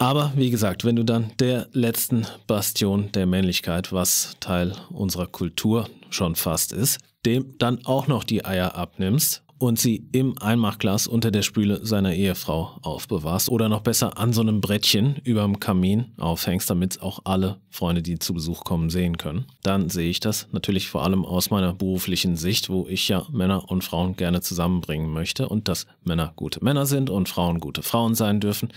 Aber wie gesagt, wenn du dann der letzten Bastion der Männlichkeit, was Teil unserer Kultur schon fast ist, dem dann auch noch die Eier abnimmst, und sie im Einmachglas unter der Spüle seiner Ehefrau aufbewahrst oder noch besser an so einem Brettchen über dem Kamin aufhängst, damit auch alle Freunde, die zu Besuch kommen, sehen können. Dann sehe ich das natürlich vor allem aus meiner beruflichen Sicht, wo ich ja Männer und Frauen gerne zusammenbringen möchte und dass Männer gute Männer sind und Frauen gute Frauen sein dürfen.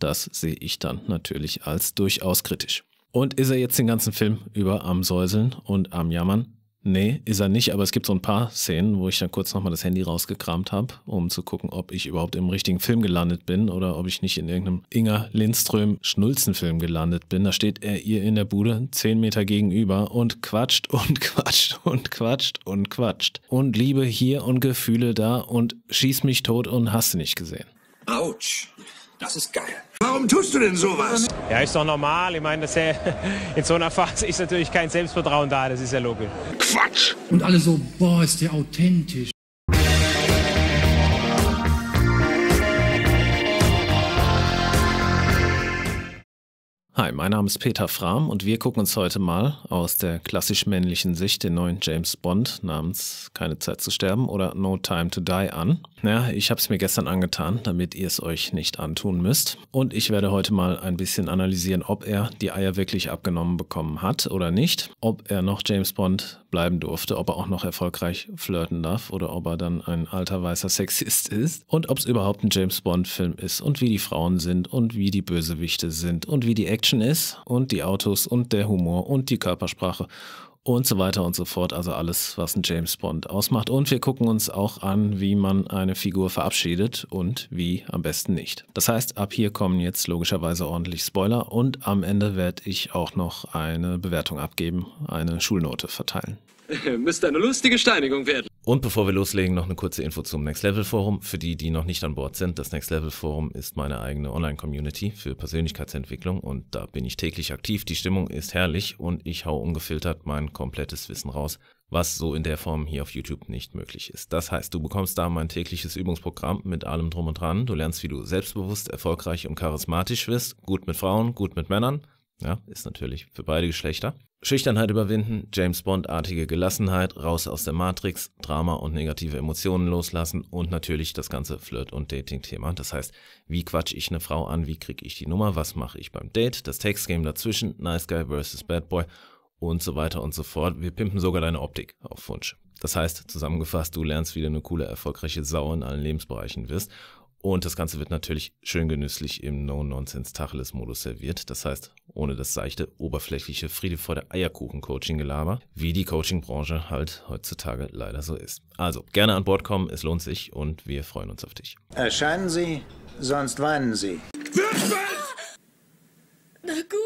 Das sehe ich dann natürlich als durchaus kritisch. Und ist er jetzt den ganzen Film über am Säuseln und am Jammern? Nee, ist er nicht, aber es gibt so ein paar Szenen, wo ich dann kurz nochmal das Handy rausgekramt habe, um zu gucken, ob ich überhaupt im richtigen Film gelandet bin oder ob ich nicht in irgendeinem Inger Lindström Schnulzenfilm gelandet bin. Da steht er ihr in der Bude, zehn Meter gegenüber und quatscht und quatscht und quatscht und quatscht. Und Liebe hier und Gefühle da und schieß mich tot und hast nicht gesehen. Autsch. Das ist geil. Warum tust du denn sowas? Ja, ist doch normal. Ich meine, dass er in so einer Phase ist natürlich kein Selbstvertrauen da. Das ist ja logisch. Quatsch! Und alle so, boah, ist der authentisch. Hi, mein Name ist Peter Frahm und wir gucken uns heute mal aus der klassisch männlichen Sicht den neuen James Bond namens Keine Zeit zu sterben oder No Time to Die an. Ja, ich habe es mir gestern angetan, damit ihr es euch nicht antun müsst. Und ich werde heute mal ein bisschen analysieren, ob er die Eier wirklich abgenommen bekommen hat oder nicht. Ob er noch James Bond bleiben durfte, ob er auch noch erfolgreich flirten darf oder ob er dann ein alter weißer Sexist ist. Und ob es überhaupt ein James Bond-Film ist und wie die Frauen sind und wie die Bösewichte sind und wie die Action ist und die Autos und der Humor und die Körpersprache und so weiter und so fort. Also alles, was ein James Bond ausmacht. Und wir gucken uns auch an, wie man eine Figur verabschiedet und wie am besten nicht. Das heißt, ab hier kommen jetzt logischerweise ordentlich Spoiler und am Ende werde ich auch noch eine Bewertung abgeben, eine Schulnote verteilen. Müsste eine lustige Steinigung werden. Und bevor wir loslegen, noch eine kurze Info zum Next Level Forum. Für die, die noch nicht an Bord sind, das Next Level Forum ist meine eigene Online-Community für Persönlichkeitsentwicklung und da bin ich täglich aktiv. Die Stimmung ist herrlich und ich hau ungefiltert mein komplettes Wissen raus, was so in der Form hier auf YouTube nicht möglich ist. Das heißt, du bekommst da mein tägliches Übungsprogramm mit allem drum und dran. Du lernst, wie du selbstbewusst, erfolgreich und charismatisch wirst, gut mit Frauen, gut mit Männern ja, ist natürlich für beide Geschlechter. Schüchternheit überwinden, James Bond-artige Gelassenheit, raus aus der Matrix, Drama und negative Emotionen loslassen und natürlich das ganze Flirt- und Dating-Thema. Das heißt, wie quatsche ich eine Frau an, wie kriege ich die Nummer, was mache ich beim Date, das Textgame dazwischen, Nice Guy versus Bad Boy und so weiter und so fort. Wir pimpen sogar deine Optik auf Wunsch. Das heißt, zusammengefasst, du lernst, wie du eine coole, erfolgreiche Sau in allen Lebensbereichen wirst. Und das Ganze wird natürlich schön genüsslich im No-Nonsense-Tacheles-Modus serviert. Das heißt, ohne das seichte, oberflächliche, friedefreude Eierkuchen-Coaching-Gelaber, wie die Coaching-Branche halt heutzutage leider so ist. Also, gerne an Bord kommen, es lohnt sich und wir freuen uns auf dich. Erscheinen Sie, sonst weinen Sie. Wird Na gut.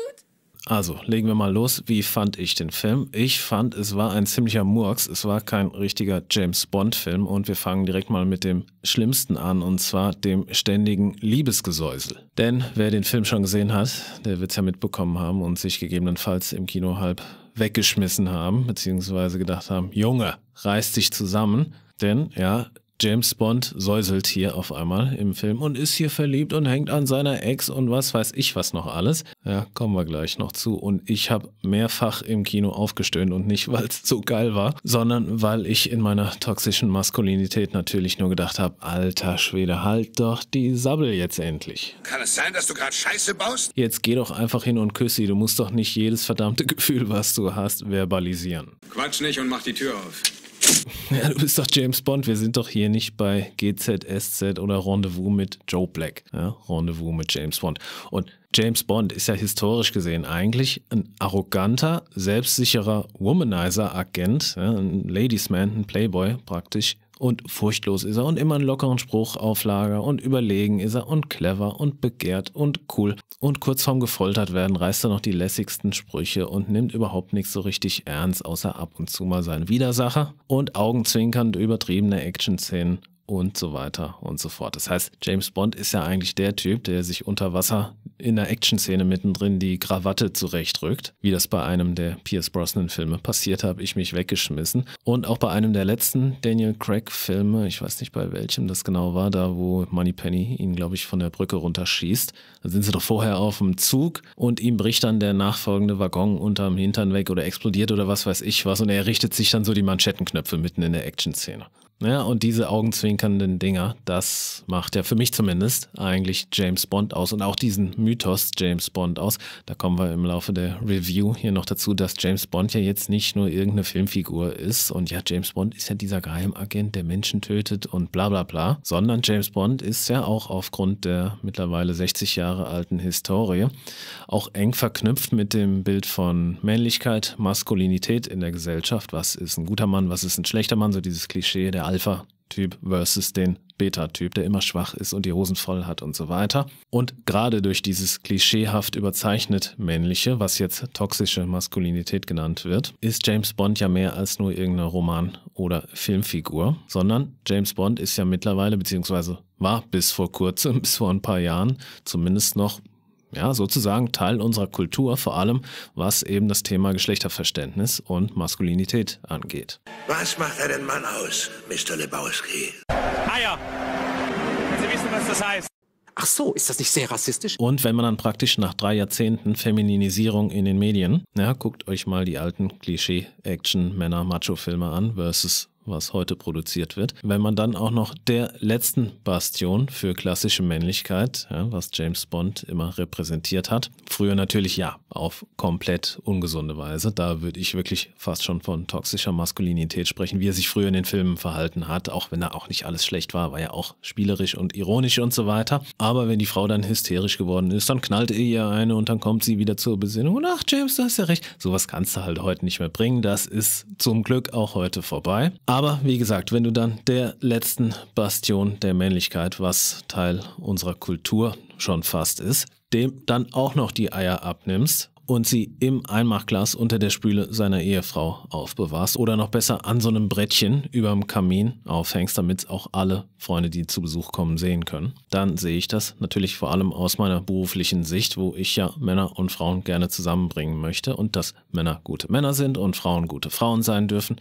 Also, legen wir mal los. Wie fand ich den Film? Ich fand, es war ein ziemlicher Murks. Es war kein richtiger James Bond-Film. Und wir fangen direkt mal mit dem Schlimmsten an, und zwar dem ständigen Liebesgesäusel. Denn wer den Film schon gesehen hat, der wird es ja mitbekommen haben und sich gegebenenfalls im Kino halb weggeschmissen haben, beziehungsweise gedacht haben, Junge, reiß dich zusammen. Denn ja, James Bond säuselt hier auf einmal im Film und ist hier verliebt und hängt an seiner Ex und was weiß ich was noch alles. Ja, kommen wir gleich noch zu. Und ich habe mehrfach im Kino aufgestöhnt und nicht, weil es so geil war, sondern weil ich in meiner toxischen Maskulinität natürlich nur gedacht habe, alter Schwede, halt doch die Sabbel jetzt endlich. Kann es sein, dass du gerade Scheiße baust? Jetzt geh doch einfach hin und küsse sie. Du musst doch nicht jedes verdammte Gefühl, was du hast, verbalisieren. Quatsch nicht und mach die Tür auf. Ja, du bist doch James Bond. Wir sind doch hier nicht bei GZSZ oder Rendezvous mit Joe Black. Ja? Rendezvous mit James Bond. Und James Bond ist ja historisch gesehen eigentlich ein arroganter, selbstsicherer Womanizer-Agent, ja, ein Ladiesman, ein Playboy praktisch, und furchtlos ist er und immer einen lockeren Spruch auf Lager und überlegen ist er und clever und begehrt und cool. Und kurz vorm gefoltert werden reißt er noch die lässigsten Sprüche und nimmt überhaupt nichts so richtig ernst, außer ab und zu mal seinen Widersacher und augenzwinkernd übertriebene Actionszenen und so weiter und so fort. Das heißt, James Bond ist ja eigentlich der Typ, der sich unter Wasser in der Action-Szene mittendrin die Krawatte zurechtrückt, wie das bei einem der Pierce Brosnan-Filme passiert, habe ich mich weggeschmissen. Und auch bei einem der letzten Daniel Craig-Filme, ich weiß nicht bei welchem das genau war, da wo Money Penny ihn, glaube ich, von der Brücke runterschießt, da sind sie doch vorher auf dem Zug und ihm bricht dann der nachfolgende Waggon unterm Hintern weg oder explodiert oder was weiß ich was und er richtet sich dann so die Manschettenknöpfe mitten in der Action-Szene. Ja, ne? und diese augenzwinkernden Dinger, das macht ja für mich zumindest eigentlich James Bond aus und auch diesen Mythos James Bond aus. Da kommen wir im Laufe der Review hier noch dazu, dass James Bond ja jetzt nicht nur irgendeine Filmfigur ist und ja, James Bond ist ja dieser Geheimagent, der Menschen tötet und bla bla bla, sondern James Bond ist ja auch aufgrund der mittlerweile 60 Jahre alten Historie auch eng verknüpft mit dem Bild von Männlichkeit, Maskulinität in der Gesellschaft. Was ist ein guter Mann, was ist ein schlechter Mann, so dieses Klischee der Alpha-Typ versus den Beta-Typ, der immer schwach ist und die Hosen voll hat und so weiter. Und gerade durch dieses klischeehaft überzeichnet männliche, was jetzt toxische Maskulinität genannt wird, ist James Bond ja mehr als nur irgendeine Roman- oder Filmfigur, sondern James Bond ist ja mittlerweile, beziehungsweise war bis vor kurzem, bis vor ein paar Jahren, zumindest noch ja, sozusagen Teil unserer Kultur, vor allem was eben das Thema Geschlechterverständnis und Maskulinität angeht. Was macht einen Mann aus, Mr. Lebowski? Eier! Ah Sie wissen, was das heißt. Ach so, ist das nicht sehr rassistisch? Und wenn man dann praktisch nach drei Jahrzehnten Femininisierung in den Medien, ja, guckt euch mal die alten Klischee-Action-Männer-Macho-Filme an versus was heute produziert wird. Wenn man dann auch noch der letzten Bastion für klassische Männlichkeit, ja, was James Bond immer repräsentiert hat, früher natürlich ja, auf komplett ungesunde Weise, da würde ich wirklich fast schon von toxischer Maskulinität sprechen, wie er sich früher in den Filmen verhalten hat, auch wenn da auch nicht alles schlecht war, war ja auch spielerisch und ironisch und so weiter. Aber wenn die Frau dann hysterisch geworden ist, dann knallt er ihr eine und dann kommt sie wieder zur Besinnung und ach James, du hast ja recht. Sowas kannst du halt heute nicht mehr bringen, das ist zum Glück auch heute vorbei. Aber wie gesagt, wenn du dann der letzten Bastion der Männlichkeit, was Teil unserer Kultur schon fast ist, dem dann auch noch die Eier abnimmst und sie im Einmachglas unter der Spüle seiner Ehefrau aufbewahrst oder noch besser an so einem Brettchen über dem Kamin aufhängst, damit auch alle Freunde, die zu Besuch kommen, sehen können. Dann sehe ich das natürlich vor allem aus meiner beruflichen Sicht, wo ich ja Männer und Frauen gerne zusammenbringen möchte und dass Männer gute Männer sind und Frauen gute Frauen sein dürfen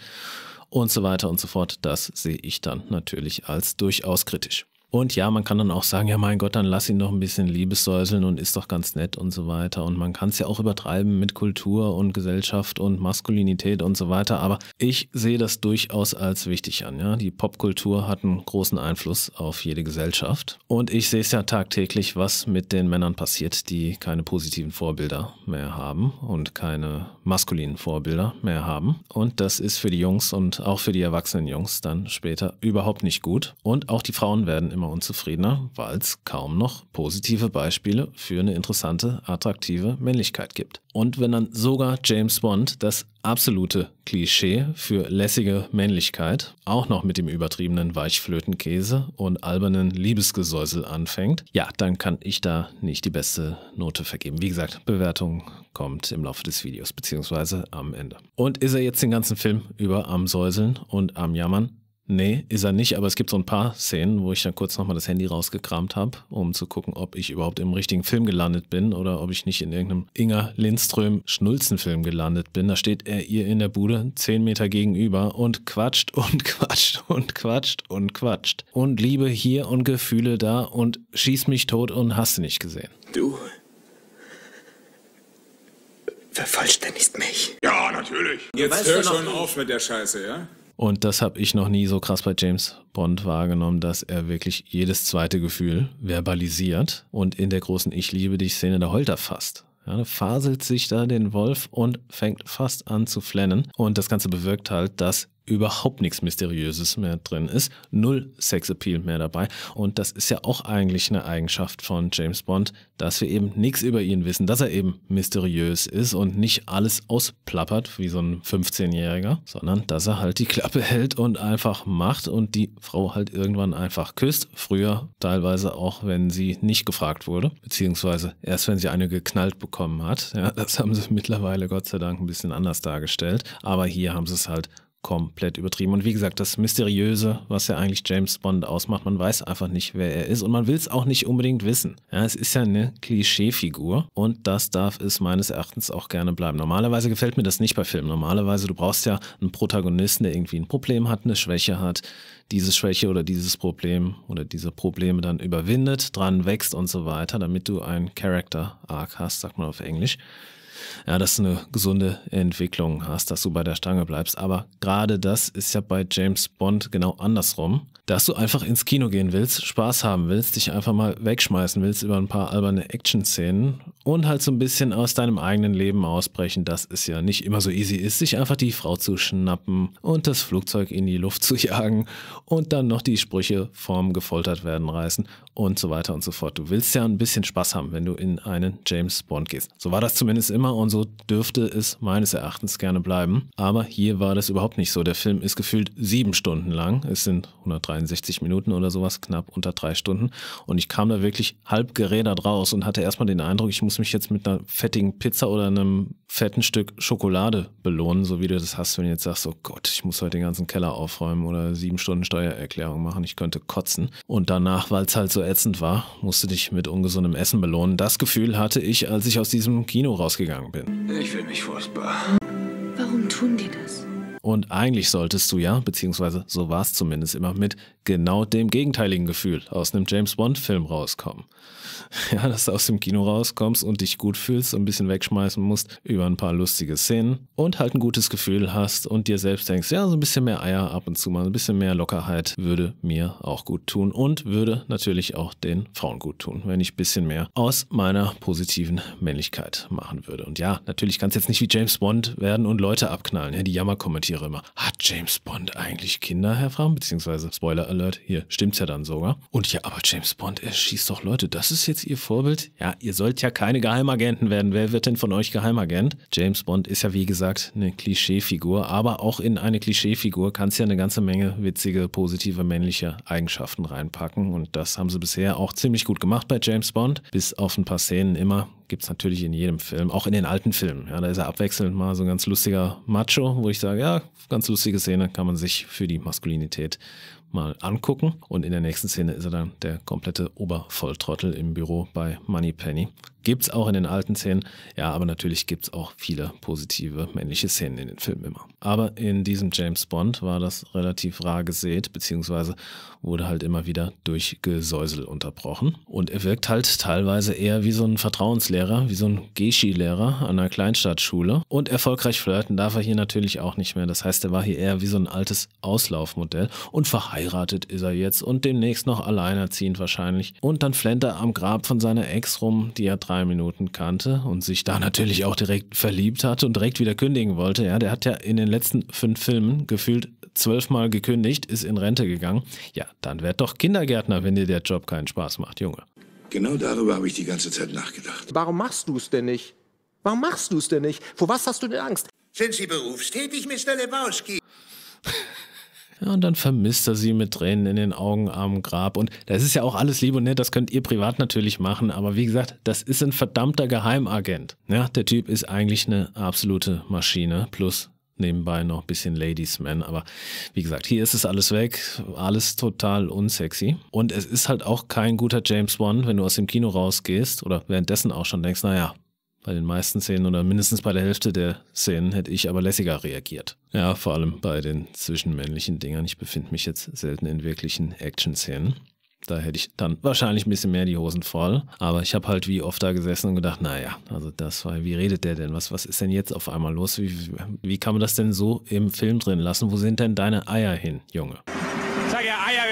und so weiter und so fort. Das sehe ich dann natürlich als durchaus kritisch. Und ja, man kann dann auch sagen, ja mein Gott, dann lass ihn doch ein bisschen Liebessäuseln und ist doch ganz nett und so weiter. Und man kann es ja auch übertreiben mit Kultur und Gesellschaft und Maskulinität und so weiter. Aber ich sehe das durchaus als wichtig an. Ja? Die Popkultur hat einen großen Einfluss auf jede Gesellschaft. Und ich sehe es ja tagtäglich, was mit den Männern passiert, die keine positiven Vorbilder mehr haben und keine maskulinen Vorbilder mehr haben. Und das ist für die Jungs und auch für die erwachsenen Jungs dann später überhaupt nicht gut. Und auch die Frauen werden immer immer unzufriedener, weil es kaum noch positive Beispiele für eine interessante, attraktive Männlichkeit gibt. Und wenn dann sogar James Bond das absolute Klischee für lässige Männlichkeit auch noch mit dem übertriebenen Weichflötenkäse und albernen Liebesgesäusel anfängt, ja, dann kann ich da nicht die beste Note vergeben. Wie gesagt, Bewertung kommt im Laufe des Videos bzw. am Ende. Und ist er jetzt den ganzen Film über am Säuseln und am Jammern? Nee, ist er nicht, aber es gibt so ein paar Szenen, wo ich dann kurz nochmal das Handy rausgekramt habe, um zu gucken, ob ich überhaupt im richtigen Film gelandet bin oder ob ich nicht in irgendeinem Inger Lindström Schnulzenfilm gelandet bin. Da steht er ihr in der Bude, zehn Meter gegenüber und quatscht und quatscht und quatscht und quatscht. Und Liebe hier und Gefühle da und schieß mich tot und hast du nicht gesehen. Du vervollständigst mich. Ja, natürlich. Jetzt hör schon auf mit der Scheiße, ja? Und das habe ich noch nie so krass bei James Bond wahrgenommen, dass er wirklich jedes zweite Gefühl verbalisiert und in der großen Ich liebe dich Szene der Holter fasst. Ja, faselt sich da den Wolf und fängt fast an zu flennen. Und das Ganze bewirkt halt, dass überhaupt nichts Mysteriöses mehr drin ist, null Sexappeal mehr dabei. Und das ist ja auch eigentlich eine Eigenschaft von James Bond, dass wir eben nichts über ihn wissen, dass er eben mysteriös ist und nicht alles ausplappert wie so ein 15-Jähriger, sondern dass er halt die Klappe hält und einfach macht und die Frau halt irgendwann einfach küsst. Früher teilweise auch, wenn sie nicht gefragt wurde, beziehungsweise erst wenn sie eine geknallt bekommen hat. Ja, das haben sie mittlerweile Gott sei Dank ein bisschen anders dargestellt, aber hier haben sie es halt komplett übertrieben. Und wie gesagt, das Mysteriöse, was ja eigentlich James Bond ausmacht, man weiß einfach nicht, wer er ist und man will es auch nicht unbedingt wissen. Ja, es ist ja eine Klischeefigur und das darf es meines Erachtens auch gerne bleiben. Normalerweise gefällt mir das nicht bei Filmen. Normalerweise, du brauchst ja einen Protagonisten, der irgendwie ein Problem hat, eine Schwäche hat, diese Schwäche oder dieses Problem oder diese Probleme dann überwindet, dran wächst und so weiter, damit du einen Character-Arc hast, sagt man auf Englisch ja, dass du eine gesunde Entwicklung hast, dass du bei der Stange bleibst. Aber gerade das ist ja bei James Bond genau andersrum, dass du einfach ins Kino gehen willst, Spaß haben willst, dich einfach mal wegschmeißen willst über ein paar alberne Action-Szenen und halt so ein bisschen aus deinem eigenen Leben ausbrechen, dass es ja nicht immer so easy ist, sich einfach die Frau zu schnappen und das Flugzeug in die Luft zu jagen und dann noch die Sprüche vom gefoltert werden reißen und so weiter und so fort. Du willst ja ein bisschen Spaß haben, wenn du in einen James Bond gehst. So war das zumindest immer Thema und so dürfte es meines Erachtens gerne bleiben. Aber hier war das überhaupt nicht so. Der Film ist gefühlt sieben Stunden lang. Es sind 163 Minuten oder sowas, knapp unter drei Stunden. Und ich kam da wirklich halb gerädert raus und hatte erstmal den Eindruck, ich muss mich jetzt mit einer fettigen Pizza oder einem fetten Stück Schokolade belohnen, so wie du das hast, wenn du jetzt sagst, oh Gott, ich muss heute den ganzen Keller aufräumen oder sieben Stunden Steuererklärung machen, ich könnte kotzen. Und danach, weil es halt so ätzend war, musste dich mit ungesundem Essen belohnen. Das Gefühl hatte ich, als ich aus diesem Kino rausgegangen gegangen bin. Ich fühle mich furchtbar. Warum tun die das? Und eigentlich solltest du ja, beziehungsweise so war es zumindest immer, mit genau dem gegenteiligen Gefühl aus einem James Bond-Film rauskommen. ja, dass du aus dem Kino rauskommst und dich gut fühlst und ein bisschen wegschmeißen musst über ein paar lustige Szenen und halt ein gutes Gefühl hast und dir selbst denkst, ja, so ein bisschen mehr Eier ab und zu mal, ein bisschen mehr Lockerheit würde mir auch gut tun und würde natürlich auch den Frauen gut tun, wenn ich ein bisschen mehr aus meiner positiven Männlichkeit machen würde. Und ja, natürlich kann es jetzt nicht wie James Bond werden und Leute abknallen. Ja, die Jammer-Kommentiere immer. Hat James Bond eigentlich Kinder, Herr Fram? Beziehungsweise, Spoiler Alert, hier stimmt's ja dann sogar. Und ja, aber James Bond, er schießt doch Leute. Das ist jetzt ist Ihr Vorbild? Ja, ihr sollt ja keine Geheimagenten werden. Wer wird denn von euch Geheimagent? James Bond ist ja wie gesagt eine Klischeefigur, aber auch in eine Klischeefigur kannst ja eine ganze Menge witzige, positive männliche Eigenschaften reinpacken und das haben sie bisher auch ziemlich gut gemacht bei James Bond, bis auf ein paar Szenen immer gibt es natürlich in jedem Film, auch in den alten Filmen. Ja, da ist er abwechselnd mal so ein ganz lustiger Macho, wo ich sage, ja, ganz lustige Szene, kann man sich für die Maskulinität mal angucken. Und in der nächsten Szene ist er dann der komplette Obervolltrottel im Büro bei Moneypenny. Gibt es auch in den alten Szenen. Ja, aber natürlich gibt es auch viele positive männliche Szenen in den Filmen immer. Aber in diesem James Bond war das relativ rar gesät, beziehungsweise wurde halt immer wieder durch Gesäusel unterbrochen. Und er wirkt halt teilweise eher wie so ein Vertrauenslehrer, wie so ein Geschi-Lehrer an einer Kleinstadtschule. Und erfolgreich flirten darf er hier natürlich auch nicht mehr. Das heißt, er war hier eher wie so ein altes Auslaufmodell. Und verheiratet ist er jetzt und demnächst noch alleinerziehend wahrscheinlich. Und dann flennt er am Grab von seiner Ex rum, die er drei drei Minuten kannte und sich da natürlich auch direkt verliebt hatte und direkt wieder kündigen wollte. Ja, der hat ja in den letzten fünf Filmen gefühlt zwölfmal gekündigt, ist in Rente gegangen. Ja, dann werd doch Kindergärtner, wenn dir der Job keinen Spaß macht, Junge. Genau darüber habe ich die ganze Zeit nachgedacht. Warum machst du es denn nicht? Warum machst du es denn nicht? Vor was hast du denn Angst? Sind Sie berufstätig, Mr. Lebowski? Ja, und dann vermisst er sie mit Tränen in den Augen am Grab. Und das ist ja auch alles lieb und nett, das könnt ihr privat natürlich machen. Aber wie gesagt, das ist ein verdammter Geheimagent. Ja, der Typ ist eigentlich eine absolute Maschine. Plus nebenbei noch ein bisschen Ladiesman. aber wie gesagt, hier ist es alles weg, alles total unsexy und es ist halt auch kein guter James Bond, wenn du aus dem Kino rausgehst oder währenddessen auch schon denkst, naja, bei den meisten Szenen oder mindestens bei der Hälfte der Szenen hätte ich aber lässiger reagiert. Ja, vor allem bei den zwischenmännlichen Dingern. Ich befinde mich jetzt selten in wirklichen Action-Szenen. Da hätte ich dann wahrscheinlich ein bisschen mehr die Hosen voll. Aber ich habe halt wie oft da gesessen und gedacht, naja, also das war, wie redet der denn? Was, was ist denn jetzt auf einmal los? Wie, wie kann man das denn so im Film drin lassen? Wo sind denn deine Eier hin, Junge?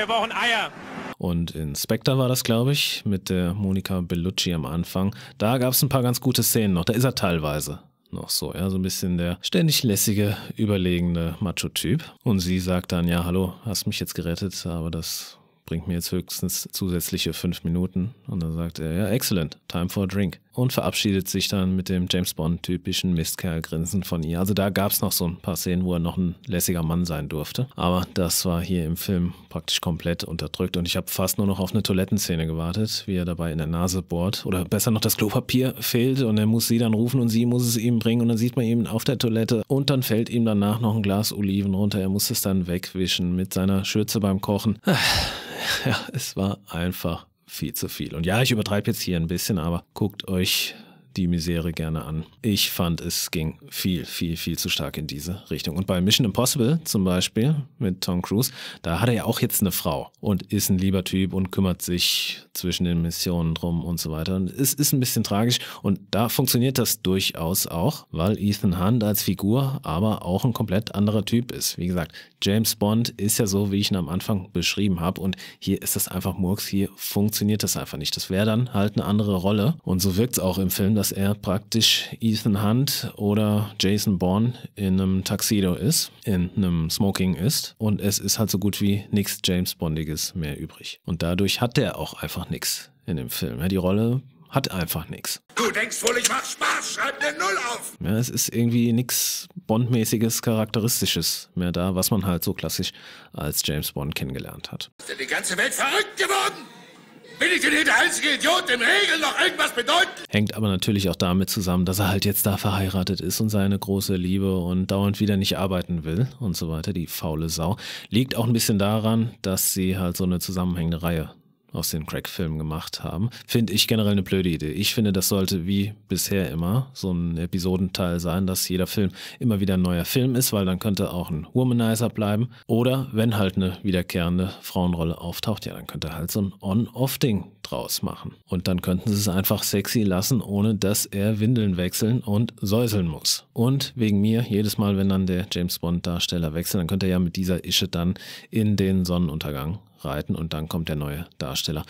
wir brauchen Eier. Und in Spectre war das, glaube ich, mit der Monika Bellucci am Anfang. Da gab es ein paar ganz gute Szenen noch. Da ist er teilweise noch so, ja, so ein bisschen der ständig lässige, überlegene Macho-Typ. Und sie sagt dann, ja, hallo, hast mich jetzt gerettet, aber das bringt mir jetzt höchstens zusätzliche fünf Minuten. Und dann sagt er, ja, excellent, time for a drink und verabschiedet sich dann mit dem James Bond-typischen Mistkerlgrinsen von ihr. Also da gab es noch so ein paar Szenen, wo er noch ein lässiger Mann sein durfte. Aber das war hier im Film praktisch komplett unterdrückt und ich habe fast nur noch auf eine Toilettenszene gewartet, wie er dabei in der Nase bohrt. Oder besser noch, das Klopapier fehlt und er muss sie dann rufen und sie muss es ihm bringen und dann sieht man ihn auf der Toilette und dann fällt ihm danach noch ein Glas Oliven runter. Er muss es dann wegwischen mit seiner Schürze beim Kochen. Ja, es war einfach viel zu viel. Und ja, ich übertreibe jetzt hier ein bisschen, aber guckt euch die Misere gerne an. Ich fand, es ging viel, viel, viel zu stark in diese Richtung. Und bei Mission Impossible zum Beispiel mit Tom Cruise, da hat er ja auch jetzt eine Frau und ist ein lieber Typ und kümmert sich zwischen den Missionen drum und so weiter. Und es ist ein bisschen tragisch und da funktioniert das durchaus auch, weil Ethan Hunt als Figur aber auch ein komplett anderer Typ ist. Wie gesagt, James Bond ist ja so, wie ich ihn am Anfang beschrieben habe und hier ist das einfach Murks, hier funktioniert das einfach nicht. Das wäre dann halt eine andere Rolle und so wirkt es auch im Film, dass er praktisch Ethan Hunt oder Jason Bourne in einem Tuxedo ist, in einem Smoking ist und es ist halt so gut wie nichts James Bondiges mehr übrig. Und dadurch hat der auch einfach nichts in dem Film. Ja, die Rolle hat einfach nichts. Du denkst wohl, ich mach Spaß, schreib eine Null auf. Ja, es ist irgendwie nichts Bond-mäßiges, charakteristisches mehr da, was man halt so klassisch als James Bond kennengelernt hat. Ist denn die ganze Welt verrückt geworden? Bin ich denn hier der einzige Idiot, dem Regeln noch irgendwas bedeuten? Hängt aber natürlich auch damit zusammen, dass er halt jetzt da verheiratet ist und seine große Liebe und dauernd wieder nicht arbeiten will und so weiter, die faule Sau. Liegt auch ein bisschen daran, dass sie halt so eine zusammenhängende Reihe aus den Crack-Filmen gemacht haben. Finde ich generell eine blöde Idee. Ich finde, das sollte wie bisher immer so ein Episodenteil sein, dass jeder Film immer wieder ein neuer Film ist, weil dann könnte auch ein Womanizer bleiben. Oder wenn halt eine wiederkehrende Frauenrolle auftaucht, ja, dann könnte halt so ein On-Off-Ding draus machen. Und dann könnten sie es einfach sexy lassen, ohne dass er Windeln wechseln und säuseln muss. Und wegen mir, jedes Mal, wenn dann der James Bond-Darsteller wechselt, dann könnte er ja mit dieser Ische dann in den Sonnenuntergang reiten und dann kommt der neue Darsteller.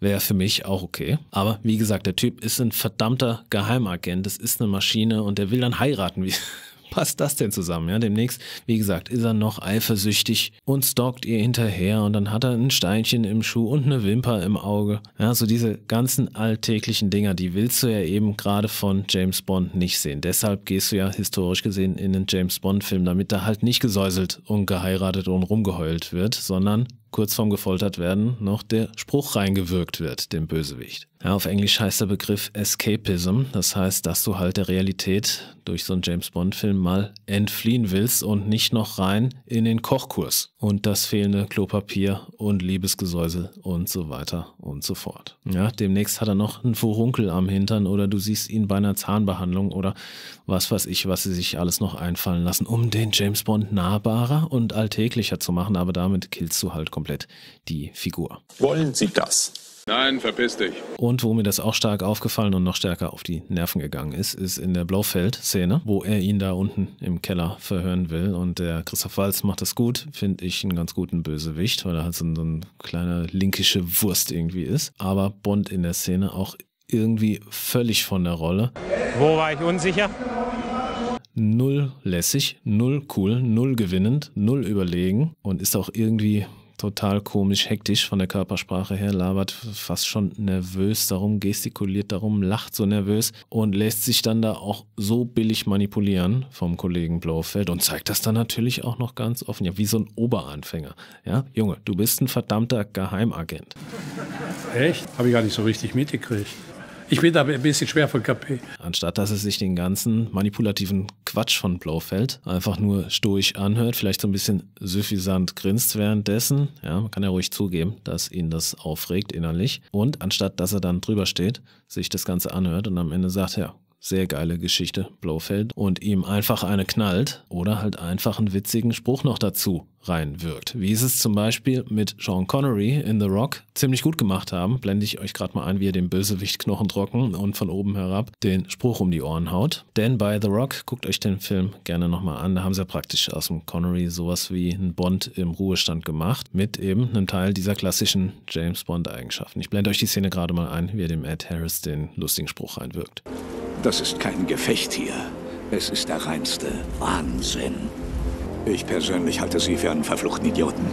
Wäre für mich auch okay. Aber wie gesagt, der Typ ist ein verdammter Geheimagent. Das ist eine Maschine und der will dann heiraten. Wie passt das denn zusammen? Ja, demnächst, wie gesagt, ist er noch eifersüchtig und stalkt ihr hinterher und dann hat er ein Steinchen im Schuh und eine Wimper im Auge. Ja, so diese ganzen alltäglichen Dinger, die willst du ja eben gerade von James Bond nicht sehen. Deshalb gehst du ja historisch gesehen in den James Bond Film, damit da halt nicht gesäuselt und geheiratet und rumgeheult wird, sondern kurz vorm Gefoltert werden, noch der Spruch reingewirkt wird, dem Bösewicht. Ja, auf Englisch heißt der Begriff Escapism. Das heißt, dass du halt der Realität durch so einen James Bond-Film mal entfliehen willst und nicht noch rein in den Kochkurs. Und das fehlende Klopapier und Liebesgesäuse und so weiter und so fort. Ja, demnächst hat er noch einen Furunkel am Hintern oder du siehst ihn bei einer Zahnbehandlung oder was weiß ich, was sie sich alles noch einfallen lassen, um den James Bond nahbarer und alltäglicher zu machen. Aber damit killst du halt komplett die Figur. Wollen Sie das? Nein, verpiss dich. Und wo mir das auch stark aufgefallen und noch stärker auf die Nerven gegangen ist, ist in der Blofeld-Szene, wo er ihn da unten im Keller verhören will. Und der Christoph Walz macht das gut, finde ich einen ganz guten Bösewicht, weil er halt so ein, so ein kleiner linkische Wurst irgendwie ist. Aber Bond in der Szene auch irgendwie völlig von der Rolle. Wo war ich unsicher? Null lässig, null cool, null gewinnend, null überlegen und ist auch irgendwie total komisch, hektisch von der Körpersprache her, labert fast schon nervös darum, gestikuliert darum, lacht so nervös und lässt sich dann da auch so billig manipulieren vom Kollegen Blofeld und zeigt das dann natürlich auch noch ganz offen, ja, wie so ein Oberanfänger. Ja, Junge, du bist ein verdammter Geheimagent. Echt? Habe ich gar nicht so richtig mitgekriegt. Ich bin da ein bisschen schwer von KP. Anstatt dass er sich den ganzen manipulativen Quatsch von Blaufeld einfach nur stoisch anhört, vielleicht so ein bisschen süffisant grinst währenddessen. Ja, man kann ja ruhig zugeben, dass ihn das aufregt innerlich. Und anstatt dass er dann drüber steht, sich das Ganze anhört und am Ende sagt, ja, sehr geile Geschichte, Blofeld. Und ihm einfach eine knallt oder halt einfach einen witzigen Spruch noch dazu reinwirkt. Wie es es zum Beispiel mit Sean Connery in The Rock ziemlich gut gemacht haben, blende ich euch gerade mal ein, wie er den Bösewicht Knochen trocken und von oben herab den Spruch um die Ohren haut. Denn bei The Rock, guckt euch den Film gerne nochmal an, da haben sie ja praktisch aus dem Connery sowas wie einen Bond im Ruhestand gemacht, mit eben einem Teil dieser klassischen James Bond-Eigenschaften. Ich blende euch die Szene gerade mal ein, wie er dem Ed Harris den lustigen Spruch reinwirkt. Das ist kein Gefecht hier. Es ist der reinste Wahnsinn. Ich persönlich halte sie für einen verfluchten Idioten.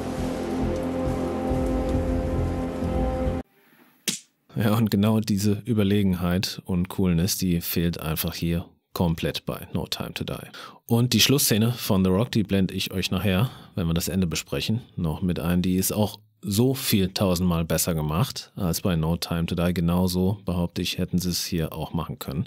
Ja, und genau diese Überlegenheit und Coolness, die fehlt einfach hier komplett bei No Time to Die. Und die Schlussszene von The Rock, die blende ich euch nachher, wenn wir das Ende besprechen, noch mit ein. Die ist auch so viel tausendmal besser gemacht als bei No Time to Die. Genauso, behaupte ich, hätten sie es hier auch machen können.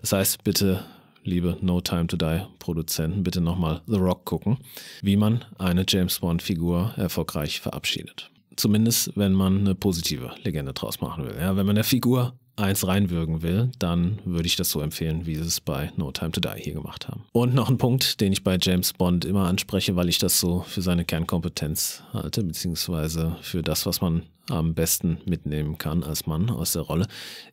Das heißt, bitte, liebe No Time to Die Produzenten, bitte nochmal The Rock gucken, wie man eine James Bond-Figur erfolgreich verabschiedet. Zumindest, wenn man eine positive Legende draus machen will. Ja, wenn man der Figur eins reinwürgen will, dann würde ich das so empfehlen, wie sie es bei No Time to Die hier gemacht haben. Und noch ein Punkt, den ich bei James Bond immer anspreche, weil ich das so für seine Kernkompetenz halte, beziehungsweise für das, was man am besten mitnehmen kann als Mann aus der Rolle,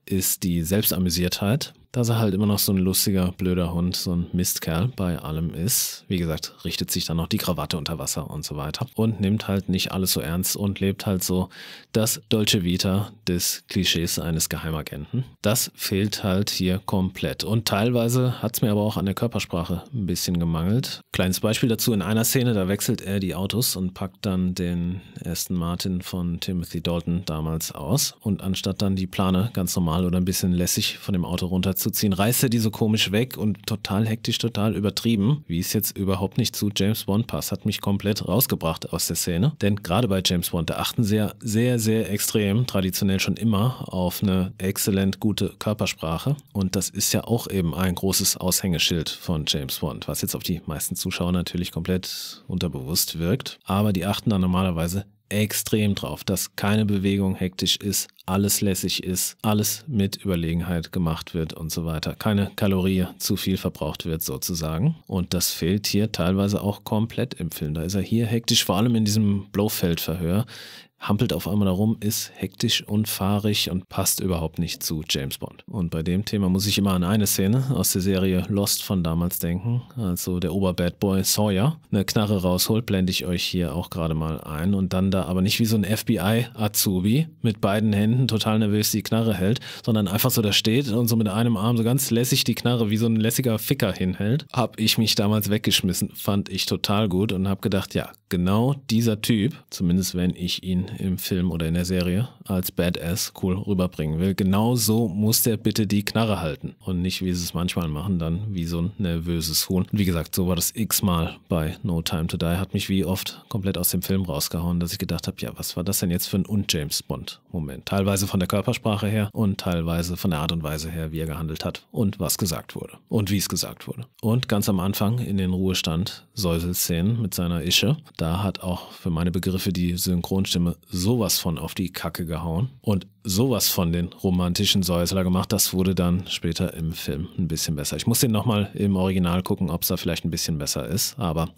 ist die Selbstamüsiertheit, dass er halt immer noch so ein lustiger, blöder Hund, so ein Mistkerl bei allem ist. Wie gesagt, richtet sich dann noch die Krawatte unter Wasser und so weiter und nimmt halt nicht alles so ernst und lebt halt so das Dolce Vita des Klischees eines Geheimagenten. Das fehlt halt hier komplett und teilweise hat es mir aber auch an der Körpersprache ein bisschen gemangelt. Kleines Beispiel dazu, in einer Szene, da wechselt er die Autos und packt dann den Aston Martin von Timothy Dalton damals aus. Und anstatt dann die Plane ganz normal oder ein bisschen lässig von dem Auto runterzuziehen, reißt er die so komisch weg und total hektisch, total übertrieben, wie es jetzt überhaupt nicht zu James Bond passt. Hat mich komplett rausgebracht aus der Szene. Denn gerade bei James Bond, da achten sie ja sehr, sehr extrem, traditionell schon immer, auf eine exzellent gute Körpersprache. Und das ist ja auch eben ein großes Aushängeschild von James Bond, was jetzt auf die meisten Zuschauer natürlich komplett unterbewusst wirkt. Aber die achten dann normalerweise extrem drauf, dass keine Bewegung hektisch ist, alles lässig ist, alles mit Überlegenheit gemacht wird und so weiter. Keine Kalorie zu viel verbraucht wird sozusagen. Und das fehlt hier teilweise auch komplett im Film. Da ist er hier hektisch, vor allem in diesem Blofeld-Verhör hampelt auf einmal darum, ist hektisch und fahrig und passt überhaupt nicht zu James Bond. Und bei dem Thema muss ich immer an eine Szene aus der Serie Lost von damals denken, also der Oberbad Boy Sawyer eine Knarre rausholt, blende ich euch hier auch gerade mal ein und dann da aber nicht wie so ein FBI Azubi mit beiden Händen total nervös die Knarre hält, sondern einfach so da steht und so mit einem Arm so ganz lässig die Knarre wie so ein lässiger Ficker hinhält, habe ich mich damals weggeschmissen, fand ich total gut und habe gedacht, ja, genau dieser Typ, zumindest wenn ich ihn im Film oder in der Serie als Badass cool rüberbringen will. Genau so muss der bitte die Knarre halten und nicht, wie sie es manchmal machen, dann wie so ein nervöses Huhn. Und wie gesagt, so war das x-mal bei No Time to Die. Hat mich wie oft komplett aus dem Film rausgehauen, dass ich gedacht habe, ja, was war das denn jetzt für ein und-James Bond-Moment? Teilweise von der Körpersprache her und teilweise von der Art und Weise her, wie er gehandelt hat und was gesagt wurde und wie es gesagt wurde. Und ganz am Anfang in den Ruhestand Säuselszenen mit seiner Ische, da hat auch für meine Begriffe die Synchronstimme sowas von auf die Kacke gehauen und sowas von den romantischen Säusler gemacht. Das wurde dann später im Film ein bisschen besser. Ich muss den nochmal im Original gucken, ob es da vielleicht ein bisschen besser ist, aber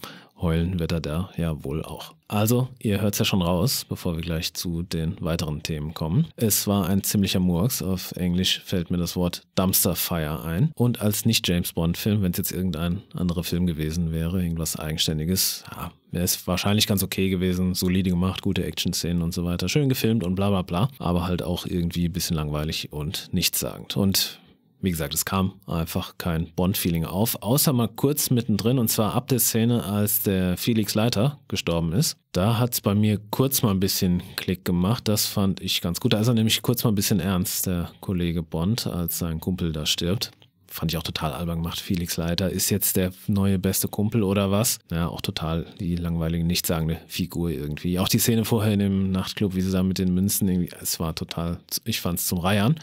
heulen wird er da ja wohl auch. Also, ihr hört es ja schon raus, bevor wir gleich zu den weiteren Themen kommen. Es war ein ziemlicher Murks. Auf Englisch fällt mir das Wort Dumpster Fire ein. Und als nicht James Bond-Film, wenn es jetzt irgendein anderer Film gewesen wäre, irgendwas Eigenständiges, ja, der ist wahrscheinlich ganz okay gewesen, solide gemacht, gute Action-Szenen und so weiter, schön gefilmt und bla bla bla, aber halt auch irgendwie ein bisschen langweilig und nichtssagend. Und wie gesagt, es kam einfach kein Bond-Feeling auf, außer mal kurz mittendrin und zwar ab der Szene, als der Felix Leiter gestorben ist. Da hat es bei mir kurz mal ein bisschen Klick gemacht. Das fand ich ganz gut. Da ist er nämlich kurz mal ein bisschen ernst, der Kollege Bond, als sein Kumpel da stirbt fand ich auch total albern gemacht. Felix Leiter ist jetzt der neue beste Kumpel oder was? Ja, auch total die langweilige, nichtssagende Figur irgendwie. Auch die Szene vorher in dem Nachtclub, wie sie da mit den Münzen irgendwie, es war total, ich fand es zum Reiern.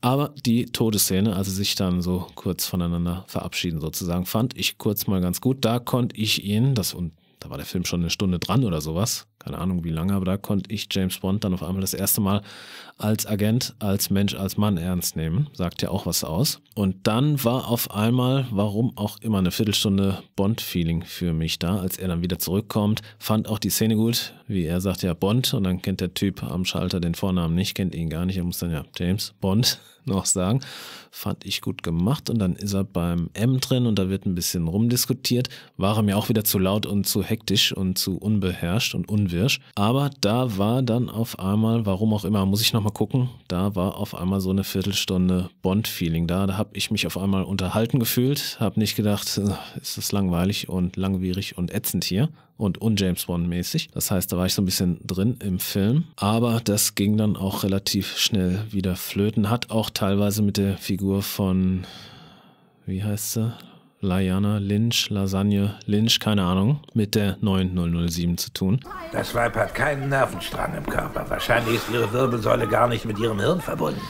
Aber die Todesszene, also sich dann so kurz voneinander verabschieden sozusagen, fand ich kurz mal ganz gut. Da konnte ich ihn, das und da war der Film schon eine Stunde dran oder sowas, keine Ahnung wie lange, aber da konnte ich James Bond dann auf einmal das erste Mal als Agent, als Mensch, als Mann ernst nehmen. Sagt ja auch was aus. Und dann war auf einmal, warum auch immer, eine Viertelstunde Bond-Feeling für mich da, als er dann wieder zurückkommt. Fand auch die Szene gut, wie er sagt ja Bond und dann kennt der Typ am Schalter den Vornamen nicht, kennt ihn gar nicht, er muss dann ja James Bond noch sagen. Fand ich gut gemacht. Und dann ist er beim M drin und da wird ein bisschen rumdiskutiert. War er mir auch wieder zu laut und zu hektisch und zu unbeherrscht und unwirsch. Aber da war dann auf einmal, warum auch immer, muss ich nochmal gucken, da war auf einmal so eine Viertelstunde Bond-Feeling da. Da habe ich mich auf einmal unterhalten gefühlt, habe nicht gedacht, ist das langweilig und langwierig und ätzend hier und un-James Bond-mäßig. Das heißt, da war ich so ein bisschen drin im Film. Aber das ging dann auch relativ schnell wieder flöten. Hat auch teilweise mit der Figur von, wie heißt sie? Layana Lynch, Lasagne Lynch, keine Ahnung, mit der 9007 zu tun. Das Weib hat keinen Nervenstrang im Körper. Wahrscheinlich ist ihre Wirbelsäule gar nicht mit ihrem Hirn verbunden.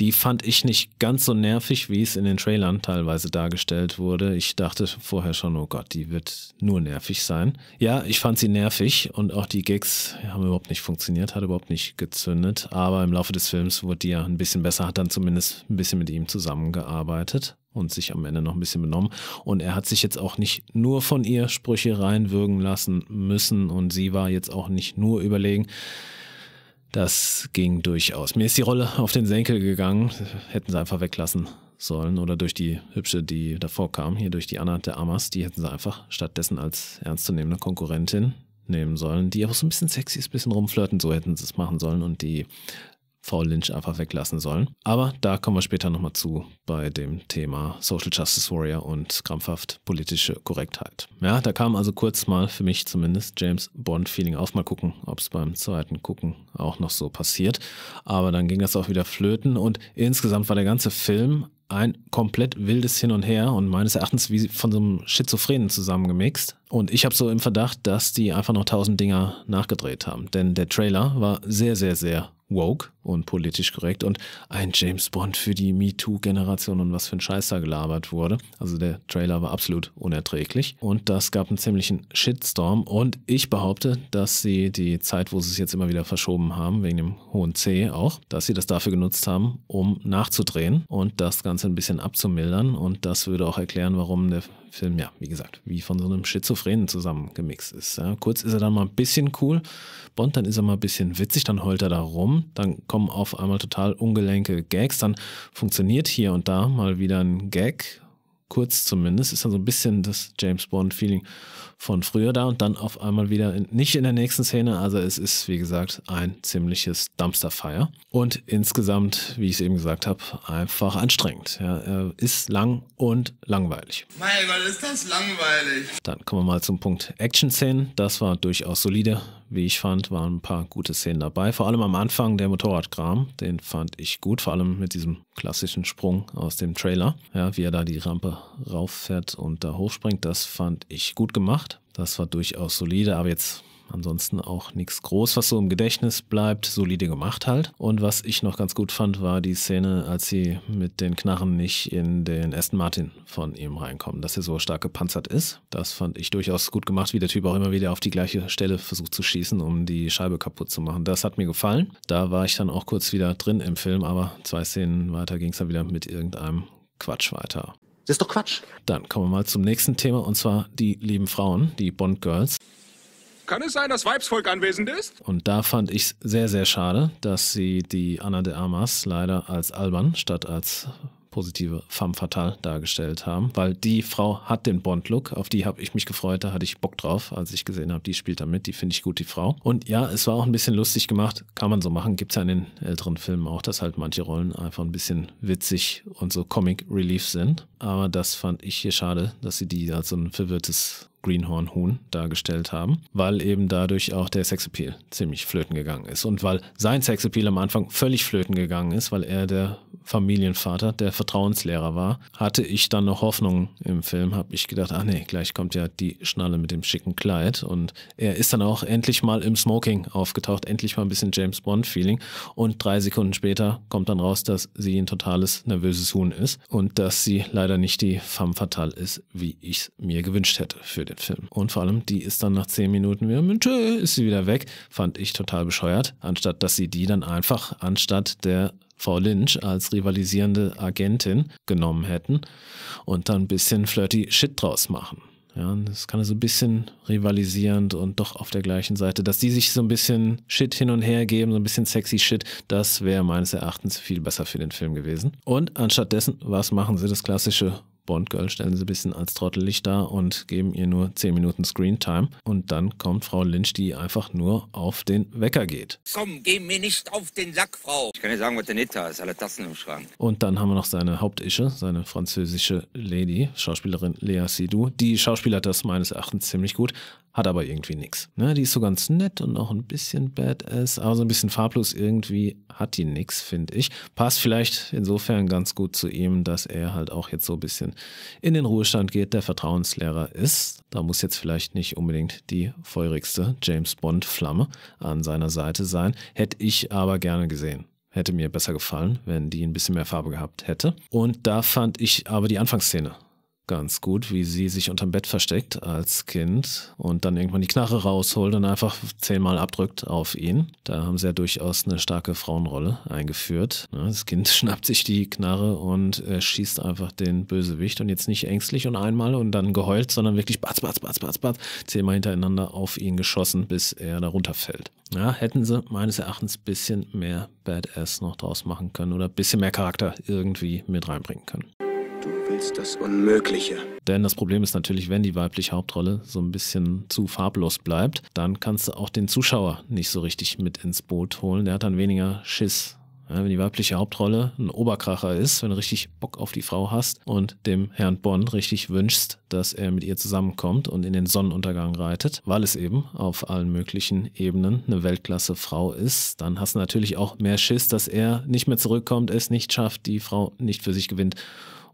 Die fand ich nicht ganz so nervig, wie es in den Trailern teilweise dargestellt wurde. Ich dachte vorher schon, oh Gott, die wird nur nervig sein. Ja, ich fand sie nervig und auch die Gigs haben überhaupt nicht funktioniert, hat überhaupt nicht gezündet. Aber im Laufe des Films wurde die ja ein bisschen besser, hat dann zumindest ein bisschen mit ihm zusammengearbeitet und sich am Ende noch ein bisschen benommen. Und er hat sich jetzt auch nicht nur von ihr Sprüche reinwürgen lassen müssen und sie war jetzt auch nicht nur überlegen. Das ging durchaus. Mir ist die Rolle auf den Senkel gegangen. Hätten sie einfach weglassen sollen. Oder durch die hübsche, die davor kam, hier durch die Anna der Amas, die hätten sie einfach stattdessen als ernstzunehmende Konkurrentin nehmen sollen, die auch so ein bisschen sexy ist, ein bisschen rumflirten, so hätten sie es machen sollen. Und die Paul Lynch einfach weglassen sollen. Aber da kommen wir später nochmal zu bei dem Thema Social Justice Warrior und krampfhaft politische Korrektheit. Ja, da kam also kurz mal für mich zumindest James Bond-Feeling auf. Mal gucken, ob es beim zweiten Gucken auch noch so passiert. Aber dann ging das auch wieder flöten und insgesamt war der ganze Film ein komplett wildes Hin und Her und meines Erachtens wie von so einem Schizophrenen zusammengemixt. Und ich habe so im Verdacht, dass die einfach noch tausend Dinger nachgedreht haben. Denn der Trailer war sehr, sehr, sehr woke und politisch korrekt und ein James Bond für die MeToo-Generation und was für ein Scheiß da gelabert wurde. Also der Trailer war absolut unerträglich und das gab einen ziemlichen Shitstorm und ich behaupte, dass sie die Zeit, wo sie es jetzt immer wieder verschoben haben, wegen dem hohen C auch, dass sie das dafür genutzt haben, um nachzudrehen und das Ganze ein bisschen abzumildern und das würde auch erklären, warum der Film, ja, wie gesagt, wie von so einem Schizophrenen zusammengemixt ist. Ja. Kurz ist er dann mal ein bisschen cool, Bond, dann ist er mal ein bisschen witzig, dann heult er da rum, dann kommen auf einmal total ungelenke Gags, dann funktioniert hier und da mal wieder ein Gag, kurz zumindest, ist dann so ein bisschen das James Bond-Feeling von früher da und dann auf einmal wieder in, nicht in der nächsten Szene. Also es ist, wie gesagt, ein ziemliches Dumpster-Fire. Und insgesamt, wie ich es eben gesagt habe, einfach anstrengend. Ja, ist lang und langweilig. Mein Gott, ist das langweilig. Dann kommen wir mal zum Punkt Action-Szenen. Das war durchaus solide, wie ich fand, waren ein paar gute Szenen dabei. Vor allem am Anfang der Motorradkram, den fand ich gut, vor allem mit diesem klassischen Sprung aus dem Trailer. Ja, wie er da die Rampe rauffährt und da hochspringt, das fand ich gut gemacht. Das war durchaus solide, aber jetzt Ansonsten auch nichts groß, was so im Gedächtnis bleibt, solide gemacht halt. Und was ich noch ganz gut fand, war die Szene, als sie mit den Knarren nicht in den Aston Martin von ihm reinkommen, dass er so stark gepanzert ist. Das fand ich durchaus gut gemacht, wie der Typ auch immer wieder auf die gleiche Stelle versucht zu schießen, um die Scheibe kaputt zu machen. Das hat mir gefallen. Da war ich dann auch kurz wieder drin im Film, aber zwei Szenen weiter ging es dann wieder mit irgendeinem Quatsch weiter. Das ist doch Quatsch. Dann kommen wir mal zum nächsten Thema und zwar die lieben Frauen, die Bond Girls. Kann es sein, dass Weibsvolk anwesend ist? Und da fand ich es sehr, sehr schade, dass sie die Anna de Amas leider als albern statt als positive femme fatale dargestellt haben, weil die Frau hat den Bond-Look, auf die habe ich mich gefreut, da hatte ich Bock drauf, als ich gesehen habe, die spielt da mit, die finde ich gut, die Frau. Und ja, es war auch ein bisschen lustig gemacht, kann man so machen, gibt es ja in den älteren Filmen auch, dass halt manche Rollen einfach ein bisschen witzig und so Comic Relief sind, aber das fand ich hier schade, dass sie die als so ein verwirrtes Greenhorn-Huhn dargestellt haben, weil eben dadurch auch der Sexappeal ziemlich flöten gegangen ist und weil sein Sexappeal am Anfang völlig flöten gegangen ist, weil er der Familienvater, der Vertrauenslehrer war, hatte ich dann noch Hoffnung im Film, habe ich gedacht, ach nee, gleich kommt ja die Schnalle mit dem schicken Kleid und er ist dann auch endlich mal im Smoking aufgetaucht, endlich mal ein bisschen James Bond-Feeling und drei Sekunden später kommt dann raus, dass sie ein totales nervöses Huhn ist und dass sie leider nicht die femme fatale ist, wie ich es mir gewünscht hätte für den Film. Und vor allem, die ist dann nach zehn Minuten wieder, tschö, ist sie wieder weg. Fand ich total bescheuert. Anstatt, dass sie die dann einfach anstatt der Frau Lynch als rivalisierende Agentin genommen hätten und dann ein bisschen flirty Shit draus machen. Ja, das kann so ein bisschen rivalisierend und doch auf der gleichen Seite, dass die sich so ein bisschen Shit hin und her geben, so ein bisschen sexy Shit, das wäre meines Erachtens viel besser für den Film gewesen. Und anstatt dessen, was machen sie? Das klassische Bond Girl stellen sie ein bisschen als trottelig dar und geben ihr nur 10 Minuten Screentime. Und dann kommt Frau Lynch, die einfach nur auf den Wecker geht. Komm, geh mir nicht auf den Sack, Frau. Ich kann dir sagen, was der Netta ist. Alle Tassen im Schrank. Und dann haben wir noch seine Hauptische, seine französische Lady, Schauspielerin Lea Sidou. Die schauspielert das meines Erachtens ziemlich gut hat aber irgendwie nichts. Ne, die ist so ganz nett und auch ein bisschen badass, aber so ein bisschen farblos irgendwie hat die nichts, finde ich. Passt vielleicht insofern ganz gut zu ihm, dass er halt auch jetzt so ein bisschen in den Ruhestand geht, der Vertrauenslehrer ist. Da muss jetzt vielleicht nicht unbedingt die feurigste James Bond-Flamme an seiner Seite sein. Hätte ich aber gerne gesehen. Hätte mir besser gefallen, wenn die ein bisschen mehr Farbe gehabt hätte. Und da fand ich aber die Anfangsszene ganz gut, wie sie sich unterm Bett versteckt als Kind und dann irgendwann die Knarre rausholt und einfach zehnmal abdrückt auf ihn. Da haben sie ja durchaus eine starke Frauenrolle eingeführt. Das Kind schnappt sich die Knarre und äh, schießt einfach den Bösewicht und jetzt nicht ängstlich und einmal und dann geheult, sondern wirklich batz, batz, batz, batz, batz, zehnmal hintereinander auf ihn geschossen, bis er darunter fällt. Ja, hätten sie meines Erachtens ein bisschen mehr Badass noch draus machen können oder ein bisschen mehr Charakter irgendwie mit reinbringen können willst das Unmögliche. Denn das Problem ist natürlich, wenn die weibliche Hauptrolle so ein bisschen zu farblos bleibt, dann kannst du auch den Zuschauer nicht so richtig mit ins Boot holen. Der hat dann weniger Schiss. Ja, wenn die weibliche Hauptrolle ein Oberkracher ist, wenn du richtig Bock auf die Frau hast und dem Herrn Bond richtig wünschst, dass er mit ihr zusammenkommt und in den Sonnenuntergang reitet, weil es eben auf allen möglichen Ebenen eine Weltklasse-Frau ist, dann hast du natürlich auch mehr Schiss, dass er nicht mehr zurückkommt, es nicht schafft, die Frau nicht für sich gewinnt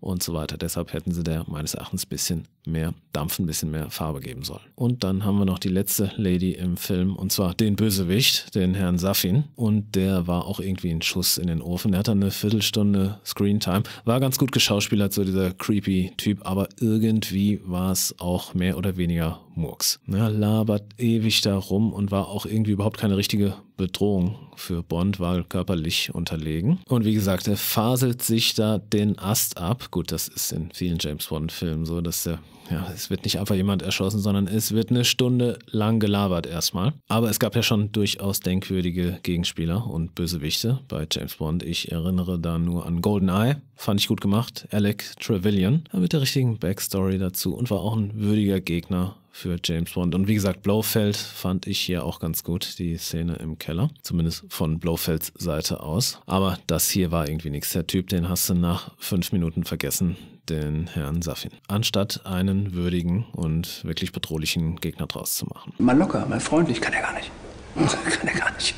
und so weiter. Deshalb hätten sie der meines Erachtens ein bisschen mehr Dampf, ein bisschen mehr Farbe geben sollen. Und dann haben wir noch die letzte Lady im Film und zwar den Bösewicht, den Herrn Safin. Und der war auch irgendwie ein Schuss in den Ofen. Er hat dann eine Viertelstunde Screentime, war ganz gut geschauspielert, so dieser creepy Typ, aber irgendwie war es auch mehr oder weniger Murks. Er labert ewig da rum und war auch irgendwie überhaupt keine richtige Bedrohung für Bond war körperlich unterlegen. Und wie gesagt, er faselt sich da den Ast ab. Gut, das ist in vielen James Bond-Filmen so, dass der ja, es wird nicht einfach jemand erschossen, sondern es wird eine Stunde lang gelabert erstmal. Aber es gab ja schon durchaus denkwürdige Gegenspieler und Bösewichte bei James Bond. Ich erinnere da nur an GoldenEye, fand ich gut gemacht, Alec Trevelyan mit der richtigen Backstory dazu und war auch ein würdiger Gegner für James Bond. Und wie gesagt, Blofeld fand ich hier auch ganz gut, die Szene im Keller. Zumindest von Blofelds Seite aus. Aber das hier war irgendwie nichts. Der Typ, den hast du nach fünf Minuten vergessen den Herrn Safin, anstatt einen würdigen und wirklich bedrohlichen Gegner draus zu machen. Mal locker, mal freundlich kann er gar nicht. Kann er gar nicht.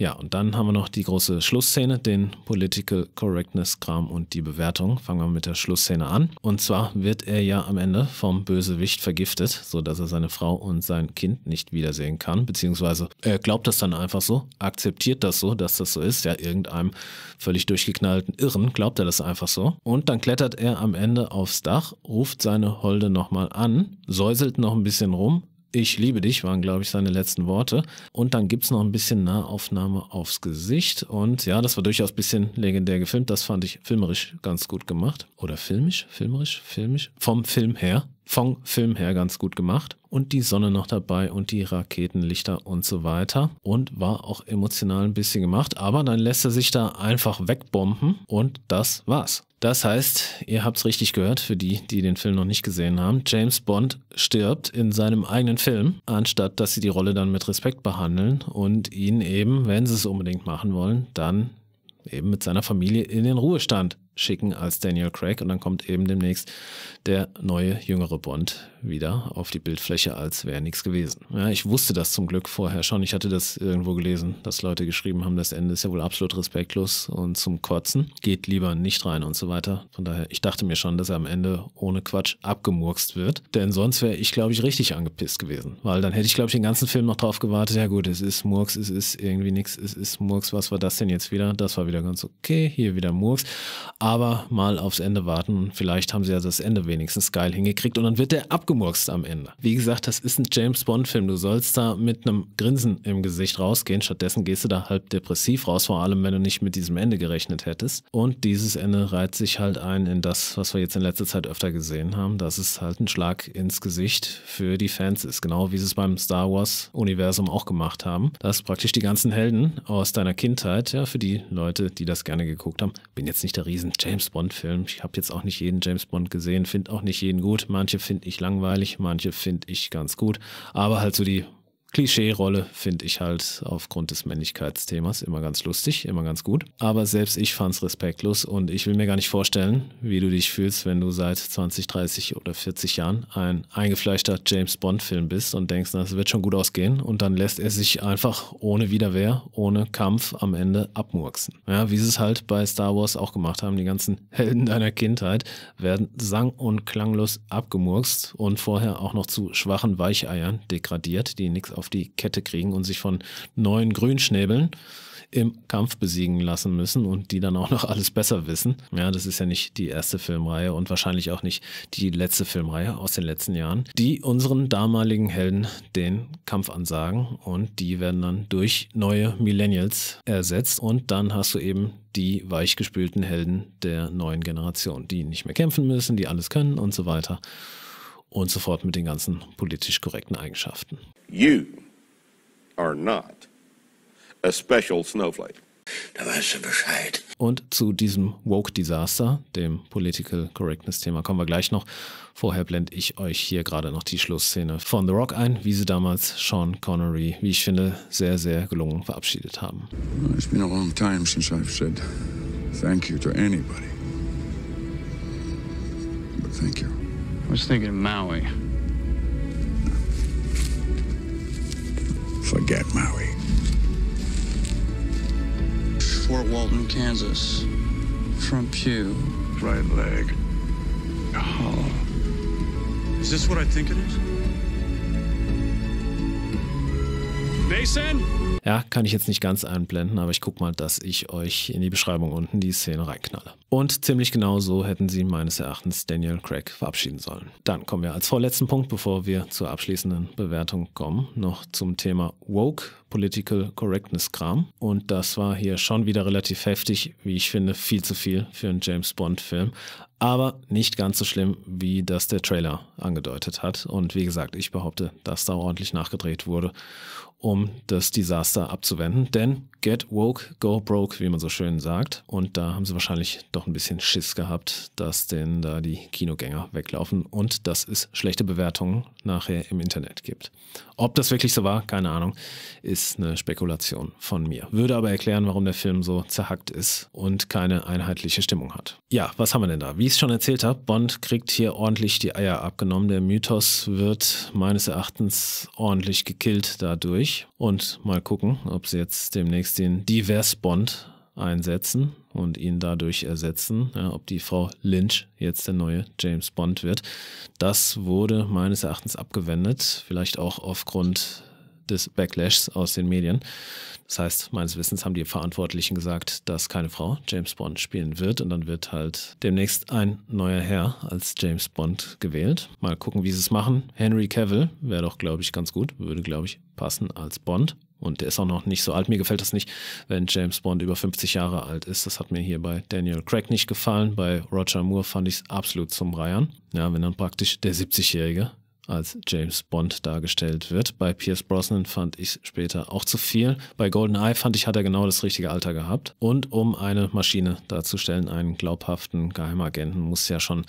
Ja, und dann haben wir noch die große Schlussszene, den Political Correctness-Kram und die Bewertung. Fangen wir mit der Schlussszene an. Und zwar wird er ja am Ende vom Bösewicht vergiftet, sodass er seine Frau und sein Kind nicht wiedersehen kann, beziehungsweise er glaubt das dann einfach so, akzeptiert das so, dass das so ist. Ja, irgendeinem völlig durchgeknallten Irren glaubt er das einfach so. Und dann klettert er am Ende aufs Dach, ruft seine Holde nochmal an, säuselt noch ein bisschen rum, ich liebe dich waren, glaube ich, seine letzten Worte. Und dann gibt es noch ein bisschen Nahaufnahme aufs Gesicht. Und ja, das war durchaus ein bisschen legendär gefilmt. Das fand ich filmerisch ganz gut gemacht. Oder filmisch, filmerisch, filmisch. Vom Film her. Vom Film her ganz gut gemacht. Und die Sonne noch dabei und die Raketenlichter und so weiter. Und war auch emotional ein bisschen gemacht. Aber dann lässt er sich da einfach wegbomben. Und das war's. Das heißt, ihr habt es richtig gehört, für die, die den Film noch nicht gesehen haben, James Bond stirbt in seinem eigenen Film, anstatt dass sie die Rolle dann mit Respekt behandeln und ihn eben, wenn sie es unbedingt machen wollen, dann eben mit seiner Familie in den Ruhestand schicken als Daniel Craig und dann kommt eben demnächst der neue jüngere Bond wieder auf die Bildfläche, als wäre nichts gewesen. Ja, ich wusste das zum Glück vorher schon. Ich hatte das irgendwo gelesen, dass Leute geschrieben haben, das Ende ist ja wohl absolut respektlos und zum Kotzen. Geht lieber nicht rein und so weiter. Von daher, ich dachte mir schon, dass er am Ende ohne Quatsch abgemurkst wird. Denn sonst wäre ich, glaube ich, richtig angepisst gewesen. Weil dann hätte ich, glaube ich, den ganzen Film noch drauf gewartet. Ja gut, es ist Murks, es ist irgendwie nichts, es ist Murks. Was war das denn jetzt wieder? Das war wieder ganz okay. Hier wieder Murks. Aber mal aufs Ende warten. Vielleicht haben sie ja das Ende wenigstens geil hingekriegt und dann wird der abgemurkst abgemurkst am Ende. Wie gesagt, das ist ein James Bond-Film. Du sollst da mit einem Grinsen im Gesicht rausgehen. Stattdessen gehst du da halb depressiv raus, vor allem wenn du nicht mit diesem Ende gerechnet hättest. Und dieses Ende reiht sich halt ein in das, was wir jetzt in letzter Zeit öfter gesehen haben, dass es halt ein Schlag ins Gesicht für die Fans ist. Genau wie sie es beim Star Wars-Universum auch gemacht haben. Dass praktisch die ganzen Helden aus deiner Kindheit, ja, für die Leute, die das gerne geguckt haben, bin jetzt nicht der riesen James Bond-Film. Ich habe jetzt auch nicht jeden James Bond gesehen, finde auch nicht jeden gut. Manche finde ich langweilig langweilig, manche finde ich ganz gut, aber halt so die Klischee-Rolle finde ich halt aufgrund des Männlichkeitsthemas immer ganz lustig, immer ganz gut. Aber selbst ich fand es respektlos und ich will mir gar nicht vorstellen, wie du dich fühlst, wenn du seit 20, 30 oder 40 Jahren ein eingefleischter James Bond-Film bist und denkst, na, das wird schon gut ausgehen und dann lässt er sich einfach ohne Widerwehr, ohne Kampf am Ende abmurksen. Ja, wie sie es halt bei Star Wars auch gemacht haben, die ganzen Helden deiner Kindheit werden sang- und klanglos abgemurkst und vorher auch noch zu schwachen Weicheiern degradiert, die nichts auf die Kette kriegen und sich von neuen Grünschnäbeln im Kampf besiegen lassen müssen und die dann auch noch alles besser wissen. Ja, das ist ja nicht die erste Filmreihe und wahrscheinlich auch nicht die letzte Filmreihe aus den letzten Jahren, die unseren damaligen Helden den Kampf ansagen und die werden dann durch neue Millennials ersetzt und dann hast du eben die weichgespülten Helden der neuen Generation, die nicht mehr kämpfen müssen, die alles können und so weiter und sofort mit den ganzen politisch korrekten Eigenschaften. You are not a special snowflake. Da weißt du Bescheid. Und zu diesem Woke Disaster, dem Political Correctness Thema, kommen wir gleich noch. Vorher blende ich euch hier gerade noch die Schlussszene von The Rock ein, wie sie damals Sean Connery, wie ich finde, sehr, sehr gelungen verabschiedet haben. It's been a long time since I've said thank you to anybody. But thank you. I was thinking of Maui. Forget Maui. Fort Walton, Kansas. Front pew. Right leg. Hollow. Oh. Is this what I think it is? Mason? Ja, kann ich jetzt nicht ganz einblenden, aber ich gucke mal, dass ich euch in die Beschreibung unten die Szene reinknalle. Und ziemlich genau so hätten sie meines Erachtens Daniel Craig verabschieden sollen. Dann kommen wir als vorletzten Punkt, bevor wir zur abschließenden Bewertung kommen, noch zum Thema Woke, Political Correctness Kram. Und das war hier schon wieder relativ heftig, wie ich finde, viel zu viel für einen James Bond-Film aber nicht ganz so schlimm, wie das der Trailer angedeutet hat. Und wie gesagt, ich behaupte, dass da ordentlich nachgedreht wurde um das Desaster abzuwenden, denn Get woke, go broke, wie man so schön sagt. Und da haben sie wahrscheinlich doch ein bisschen Schiss gehabt, dass denn da die Kinogänger weglaufen und dass es schlechte Bewertungen nachher im Internet gibt. Ob das wirklich so war, keine Ahnung, ist eine Spekulation von mir. Würde aber erklären, warum der Film so zerhackt ist und keine einheitliche Stimmung hat. Ja, was haben wir denn da? Wie ich es schon erzählt habe, Bond kriegt hier ordentlich die Eier abgenommen. Der Mythos wird meines Erachtens ordentlich gekillt dadurch. Und mal gucken, ob sie jetzt demnächst allerdings den Divers-Bond einsetzen und ihn dadurch ersetzen, ja, ob die Frau Lynch jetzt der neue James Bond wird. Das wurde meines Erachtens abgewendet, vielleicht auch aufgrund des Backlashs aus den Medien. Das heißt, meines Wissens haben die Verantwortlichen gesagt, dass keine Frau James Bond spielen wird und dann wird halt demnächst ein neuer Herr als James Bond gewählt. Mal gucken, wie sie es machen. Henry Cavill wäre doch, glaube ich, ganz gut, würde, glaube ich, passen als Bond. Und der ist auch noch nicht so alt. Mir gefällt das nicht, wenn James Bond über 50 Jahre alt ist. Das hat mir hier bei Daniel Craig nicht gefallen. Bei Roger Moore fand ich es absolut zum Reiern. Ja, wenn dann praktisch der 70-Jährige als James Bond dargestellt wird. Bei Pierce Brosnan fand ich später auch zu viel. Bei GoldenEye fand ich, hat er genau das richtige Alter gehabt. Und um eine Maschine darzustellen, einen glaubhaften Geheimagenten, muss ja schon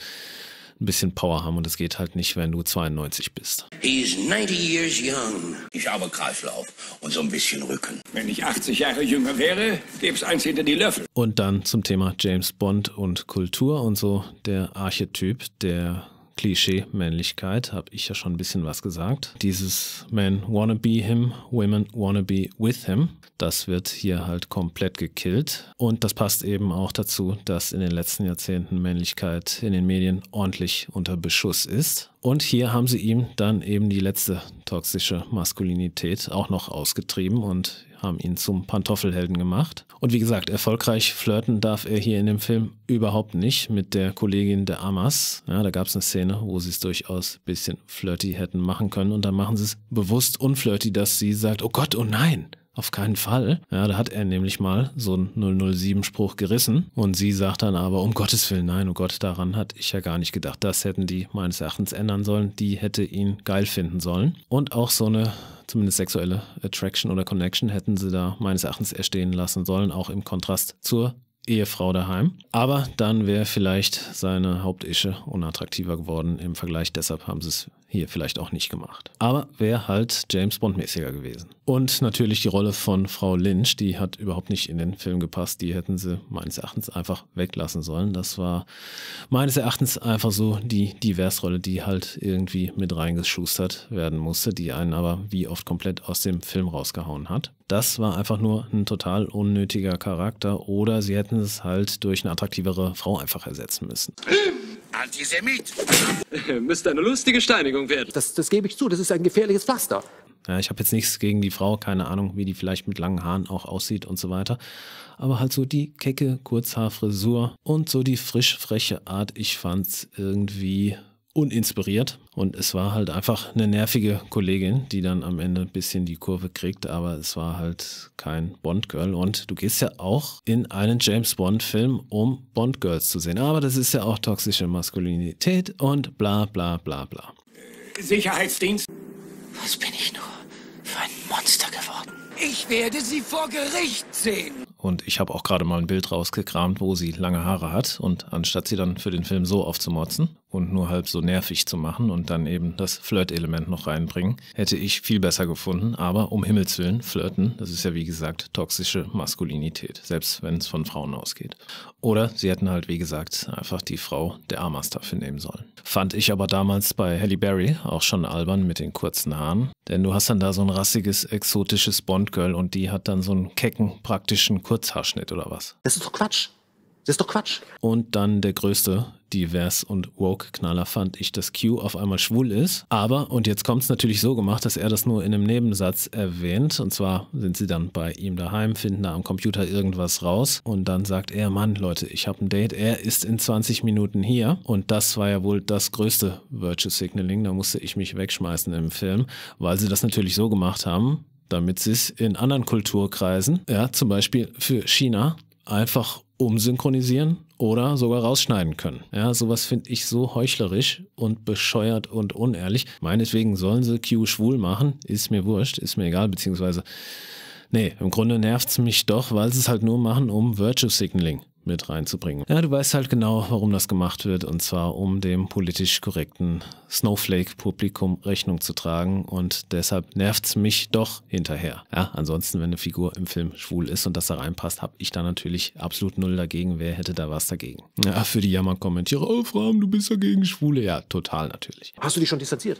ein bisschen Power haben und das geht halt nicht, wenn du 92 bist. He's 90 years young. Ich habe Kreislauf und so ein bisschen Rücken. Wenn ich 80 Jahre jünger wäre, gäb's eins hinter die Löffel. Und dann zum Thema James Bond und Kultur und so der Archetyp, der Klischee Männlichkeit, habe ich ja schon ein bisschen was gesagt. Dieses Men wanna be him, Women wanna be with him, das wird hier halt komplett gekillt. Und das passt eben auch dazu, dass in den letzten Jahrzehnten Männlichkeit in den Medien ordentlich unter Beschuss ist. Und hier haben sie ihm dann eben die letzte toxische Maskulinität auch noch ausgetrieben und haben ihn zum Pantoffelhelden gemacht. Und wie gesagt, erfolgreich flirten darf er hier in dem Film überhaupt nicht mit der Kollegin der Amas. Ja, da gab es eine Szene, wo sie es durchaus ein bisschen flirty hätten machen können und dann machen sie es bewusst unflirty, dass sie sagt, oh Gott, oh nein, auf keinen Fall. Ja, da hat er nämlich mal so einen 007-Spruch gerissen und sie sagt dann aber, um Gottes Willen, nein, oh Gott, daran hat ich ja gar nicht gedacht. Das hätten die meines Erachtens ändern sollen. Die hätte ihn geil finden sollen. Und auch so eine zumindest sexuelle Attraction oder Connection hätten sie da meines Erachtens erstehen lassen sollen, auch im Kontrast zur Ehefrau daheim. Aber dann wäre vielleicht seine Hauptische unattraktiver geworden im Vergleich. Deshalb haben sie es hier vielleicht auch nicht gemacht. Aber wäre halt James Bond-mäßiger gewesen. Und natürlich die Rolle von Frau Lynch, die hat überhaupt nicht in den Film gepasst. Die hätten sie meines Erachtens einfach weglassen sollen. Das war meines Erachtens einfach so die Diversrolle, die halt irgendwie mit reingeschustert werden musste, die einen aber wie oft komplett aus dem Film rausgehauen hat. Das war einfach nur ein total unnötiger Charakter oder sie hätten es halt durch eine attraktivere Frau einfach ersetzen müssen. Hm. Antisemit! Müsste eine lustige Steinigung werden. Das, das gebe ich zu, das ist ein gefährliches Pflaster. Ja, ich habe jetzt nichts gegen die Frau, keine Ahnung, wie die vielleicht mit langen Haaren auch aussieht und so weiter. Aber halt so die kecke Kurzhaarfrisur und so die frisch freche Art, ich fand's irgendwie uninspiriert und es war halt einfach eine nervige Kollegin, die dann am Ende ein bisschen die Kurve kriegt, aber es war halt kein Bond-Girl und du gehst ja auch in einen James-Bond-Film, um Bond-Girls zu sehen, aber das ist ja auch toxische Maskulinität und bla bla bla bla. Sicherheitsdienst. Was bin ich nur für ein Monster geworden? Ich werde sie vor Gericht sehen. Und ich habe auch gerade mal ein Bild rausgekramt, wo sie lange Haare hat. Und anstatt sie dann für den Film so aufzumotzen und nur halb so nervig zu machen und dann eben das Flirt-Element noch reinbringen, hätte ich viel besser gefunden. Aber um Himmels Willen, flirten, das ist ja wie gesagt toxische Maskulinität, selbst wenn es von Frauen ausgeht. Oder sie hätten halt, wie gesagt, einfach die Frau der Amas dafür nehmen sollen. Fand ich aber damals bei Halle Berry auch schon albern mit den kurzen Haaren. Denn du hast dann da so ein rassiges, exotisches Bondgirl und die hat dann so einen kecken, praktischen Kurzhaarschnitt oder was? Das ist doch Quatsch. Das ist doch Quatsch. Und dann der größte divers und woke Knaller fand ich, dass Q auf einmal schwul ist. Aber, und jetzt kommt es natürlich so gemacht, dass er das nur in einem Nebensatz erwähnt. Und zwar sind sie dann bei ihm daheim, finden da am Computer irgendwas raus. Und dann sagt er, Mann, Leute, ich habe ein Date. Er ist in 20 Minuten hier. Und das war ja wohl das größte Virtue Signaling. Da musste ich mich wegschmeißen im Film, weil sie das natürlich so gemacht haben damit sie es in anderen Kulturkreisen, ja, zum Beispiel für China, einfach umsynchronisieren oder sogar rausschneiden können. Ja, sowas finde ich so heuchlerisch und bescheuert und unehrlich. Meinetwegen sollen sie Q schwul machen, ist mir wurscht, ist mir egal, beziehungsweise, nee, im Grunde nervt es mich doch, weil sie es halt nur machen, um Virtue Signaling mit reinzubringen. Ja, du weißt halt genau, warum das gemacht wird, und zwar um dem politisch korrekten Snowflake-Publikum Rechnung zu tragen und deshalb nervt es mich doch hinterher. Ja, ansonsten, wenn eine Figur im Film schwul ist und das da reinpasst, habe ich da natürlich absolut null dagegen. Wer hätte da was dagegen? Ja, für die Jammer-Kommentiere, oh Fram, du bist dagegen Schwule. Ja, total natürlich. Hast du dich schon distanziert?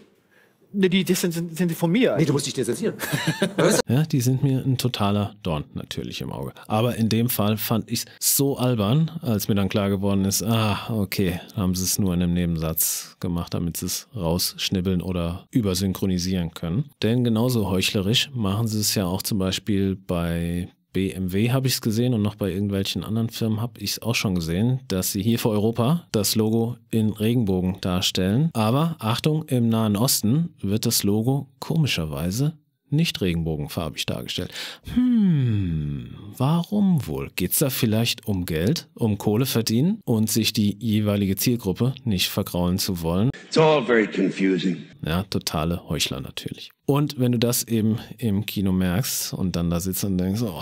Ne, die, die sind, sind, sind von mir. Nee, du musst dich distanzieren. ja, die sind mir ein totaler Dorn natürlich im Auge. Aber in dem Fall fand ich es so albern, als mir dann klar geworden ist, ah, okay, haben sie es nur in einem Nebensatz gemacht, damit sie es rausschnibbeln oder übersynchronisieren können. Denn genauso heuchlerisch machen sie es ja auch zum Beispiel bei BMW habe ich es gesehen und noch bei irgendwelchen anderen Firmen habe ich es auch schon gesehen, dass sie hier für Europa das Logo in Regenbogen darstellen. Aber Achtung, im Nahen Osten wird das Logo komischerweise nicht regenbogenfarbig dargestellt. Hm, warum wohl? Geht es da vielleicht um Geld, um Kohle verdienen und sich die jeweilige Zielgruppe nicht vergraulen zu wollen? It's all very confusing. Ja, totale Heuchler natürlich. Und wenn du das eben im Kino merkst und dann da sitzt und denkst, oh,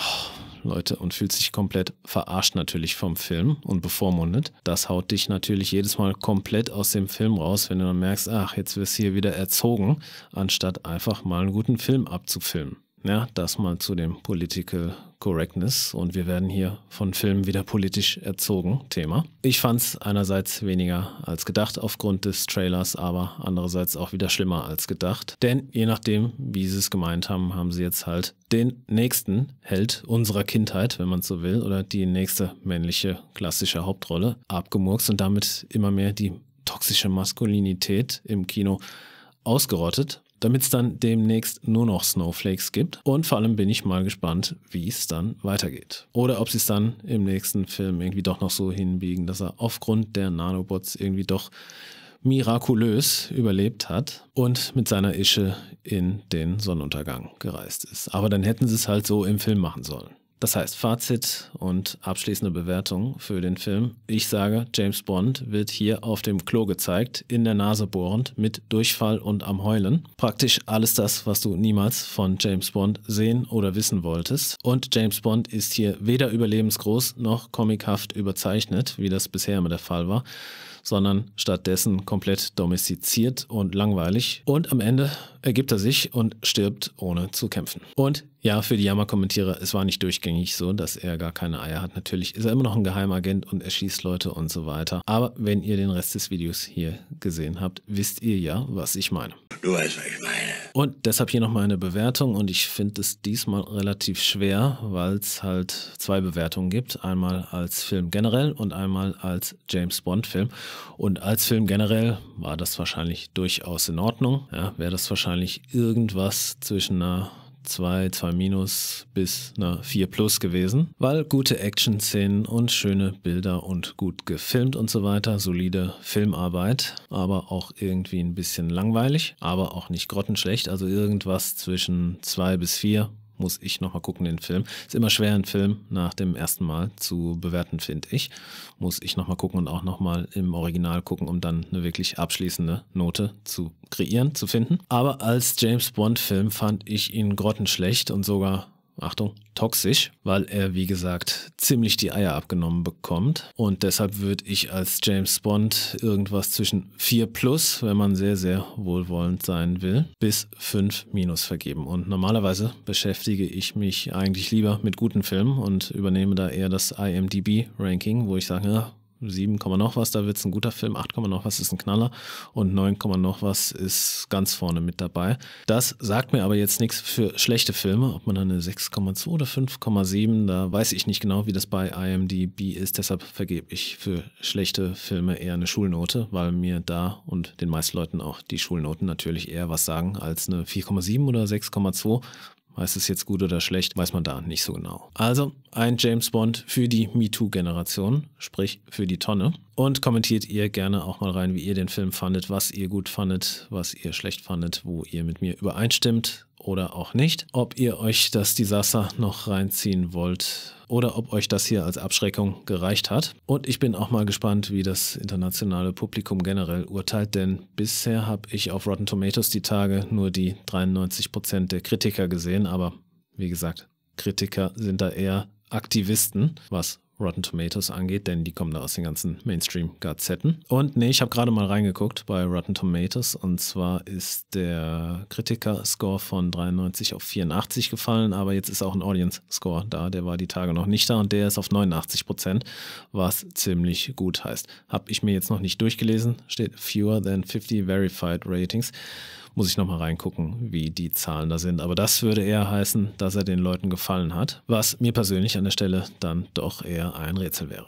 Leute, und fühlst dich komplett verarscht natürlich vom Film und bevormundet. Das haut dich natürlich jedes Mal komplett aus dem Film raus, wenn du dann merkst, ach, jetzt wirst du hier wieder erzogen, anstatt einfach mal einen guten Film abzufilmen. Ja, das mal zu dem Political Correctness und wir werden hier von Filmen wieder politisch erzogen. Thema. Ich fand es einerseits weniger als gedacht aufgrund des Trailers, aber andererseits auch wieder schlimmer als gedacht. Denn je nachdem, wie sie es gemeint haben, haben sie jetzt halt den nächsten Held unserer Kindheit, wenn man so will, oder die nächste männliche klassische Hauptrolle abgemurkst und damit immer mehr die toxische Maskulinität im Kino ausgerottet damit es dann demnächst nur noch Snowflakes gibt. Und vor allem bin ich mal gespannt, wie es dann weitergeht. Oder ob sie es dann im nächsten Film irgendwie doch noch so hinbiegen, dass er aufgrund der Nanobots irgendwie doch mirakulös überlebt hat und mit seiner Ische in den Sonnenuntergang gereist ist. Aber dann hätten sie es halt so im Film machen sollen. Das heißt, Fazit und abschließende Bewertung für den Film. Ich sage, James Bond wird hier auf dem Klo gezeigt, in der Nase bohrend, mit Durchfall und am Heulen. Praktisch alles das, was du niemals von James Bond sehen oder wissen wolltest. Und James Bond ist hier weder überlebensgroß noch comichaft überzeichnet, wie das bisher immer der Fall war, sondern stattdessen komplett domestiziert und langweilig. Und am Ende ergibt er sich und stirbt ohne zu kämpfen. Und ja, für die Yammer-Kommentierer, es war nicht durchgängig so, dass er gar keine Eier hat. Natürlich ist er immer noch ein Geheimagent und er schießt Leute und so weiter. Aber wenn ihr den Rest des Videos hier gesehen habt, wisst ihr ja, was ich meine. Du weißt, was ich meine. Und deshalb hier nochmal eine Bewertung und ich finde es diesmal relativ schwer, weil es halt zwei Bewertungen gibt. Einmal als Film generell und einmal als James Bond-Film. Und als Film generell war das wahrscheinlich durchaus in Ordnung. Ja, Wäre das wahrscheinlich irgendwas zwischen einer 2, 2 minus bis einer 4 plus gewesen, weil gute Action-Szenen und schöne Bilder und gut gefilmt und so weiter, solide Filmarbeit, aber auch irgendwie ein bisschen langweilig, aber auch nicht grottenschlecht, also irgendwas zwischen 2 bis 4 muss ich nochmal gucken, den Film. Ist immer schwer, einen Film nach dem ersten Mal zu bewerten, finde ich. Muss ich nochmal gucken und auch nochmal im Original gucken, um dann eine wirklich abschließende Note zu kreieren, zu finden. Aber als James Bond-Film fand ich ihn grottenschlecht und sogar Achtung, toxisch, weil er, wie gesagt, ziemlich die Eier abgenommen bekommt. Und deshalb würde ich als James Bond irgendwas zwischen 4 plus, wenn man sehr, sehr wohlwollend sein will, bis 5 minus vergeben. Und normalerweise beschäftige ich mich eigentlich lieber mit guten Filmen und übernehme da eher das IMDB-Ranking, wo ich sage, ja, 7, noch was, da wird es ein guter Film, 8, noch was ist ein Knaller und 9, noch was ist ganz vorne mit dabei. Das sagt mir aber jetzt nichts für schlechte Filme, ob man dann eine 6,2 oder 5,7, da weiß ich nicht genau, wie das bei IMDb ist, deshalb vergebe ich für schlechte Filme eher eine Schulnote, weil mir da und den meisten Leuten auch die Schulnoten natürlich eher was sagen als eine 4,7 oder 6,2, Heißt es jetzt gut oder schlecht, weiß man da nicht so genau. Also ein James Bond für die MeToo-Generation, sprich für die Tonne. Und kommentiert ihr gerne auch mal rein, wie ihr den Film fandet, was ihr gut fandet, was ihr schlecht fandet, wo ihr mit mir übereinstimmt oder auch nicht. Ob ihr euch das Desaster noch reinziehen wollt, oder ob euch das hier als Abschreckung gereicht hat. Und ich bin auch mal gespannt, wie das internationale Publikum generell urteilt, denn bisher habe ich auf Rotten Tomatoes die Tage nur die 93% der Kritiker gesehen, aber wie gesagt, Kritiker sind da eher Aktivisten, was Rotten Tomatoes angeht, denn die kommen da aus den ganzen Mainstream-Gazetten. Und nee, ich habe gerade mal reingeguckt bei Rotten Tomatoes und zwar ist der Kritiker-Score von 93 auf 84 gefallen, aber jetzt ist auch ein Audience-Score da, der war die Tage noch nicht da und der ist auf 89 Prozent, was ziemlich gut heißt. Habe ich mir jetzt noch nicht durchgelesen, steht fewer than 50 verified ratings. Muss ich nochmal reingucken, wie die Zahlen da sind. Aber das würde eher heißen, dass er den Leuten gefallen hat, was mir persönlich an der Stelle dann doch eher ein Rätsel wäre.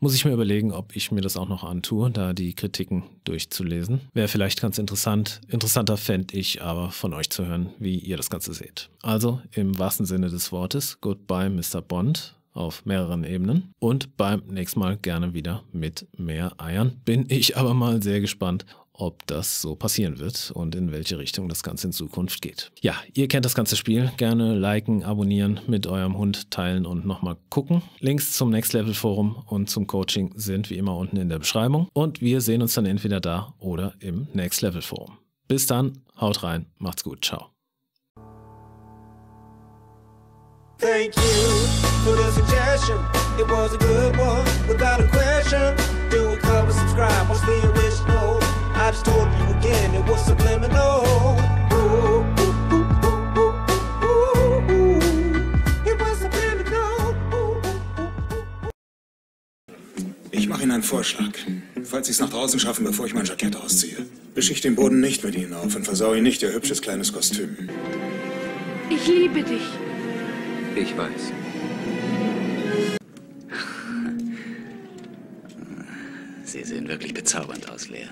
Muss ich mir überlegen, ob ich mir das auch noch antue, da die Kritiken durchzulesen. Wäre vielleicht ganz interessant. Interessanter fände ich aber von euch zu hören, wie ihr das Ganze seht. Also im wahrsten Sinne des Wortes, goodbye Mr. Bond auf mehreren Ebenen. Und beim nächsten Mal gerne wieder mit mehr Eiern. Bin ich aber mal sehr gespannt, ob das so passieren wird und in welche Richtung das Ganze in Zukunft geht. Ja, ihr kennt das ganze Spiel. Gerne liken, abonnieren, mit eurem Hund teilen und nochmal gucken. Links zum Next Level Forum und zum Coaching sind wie immer unten in der Beschreibung. Und wir sehen uns dann entweder da oder im Next Level Forum. Bis dann, haut rein, macht's gut, ciao. Thank you for the suggestion. It was a good one, without a question. Do a cover, subscribe, I've told you again, it was subliminal. Ich mache Ihnen einen Vorschlag. Falls Sie es nach draußen schaffen, bevor ich mein Jackett ausziehe, beschicht den Boden nicht mit Ihnen auf und versau Ihnen nicht Ihr hübsches kleines Kostüm. Ich liebe dich. Ich weiß. Sie sehen wirklich bezaubernd aus, Lea.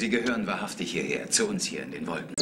Sie gehören wahrhaftig hierher, zu uns hier in den Wolken.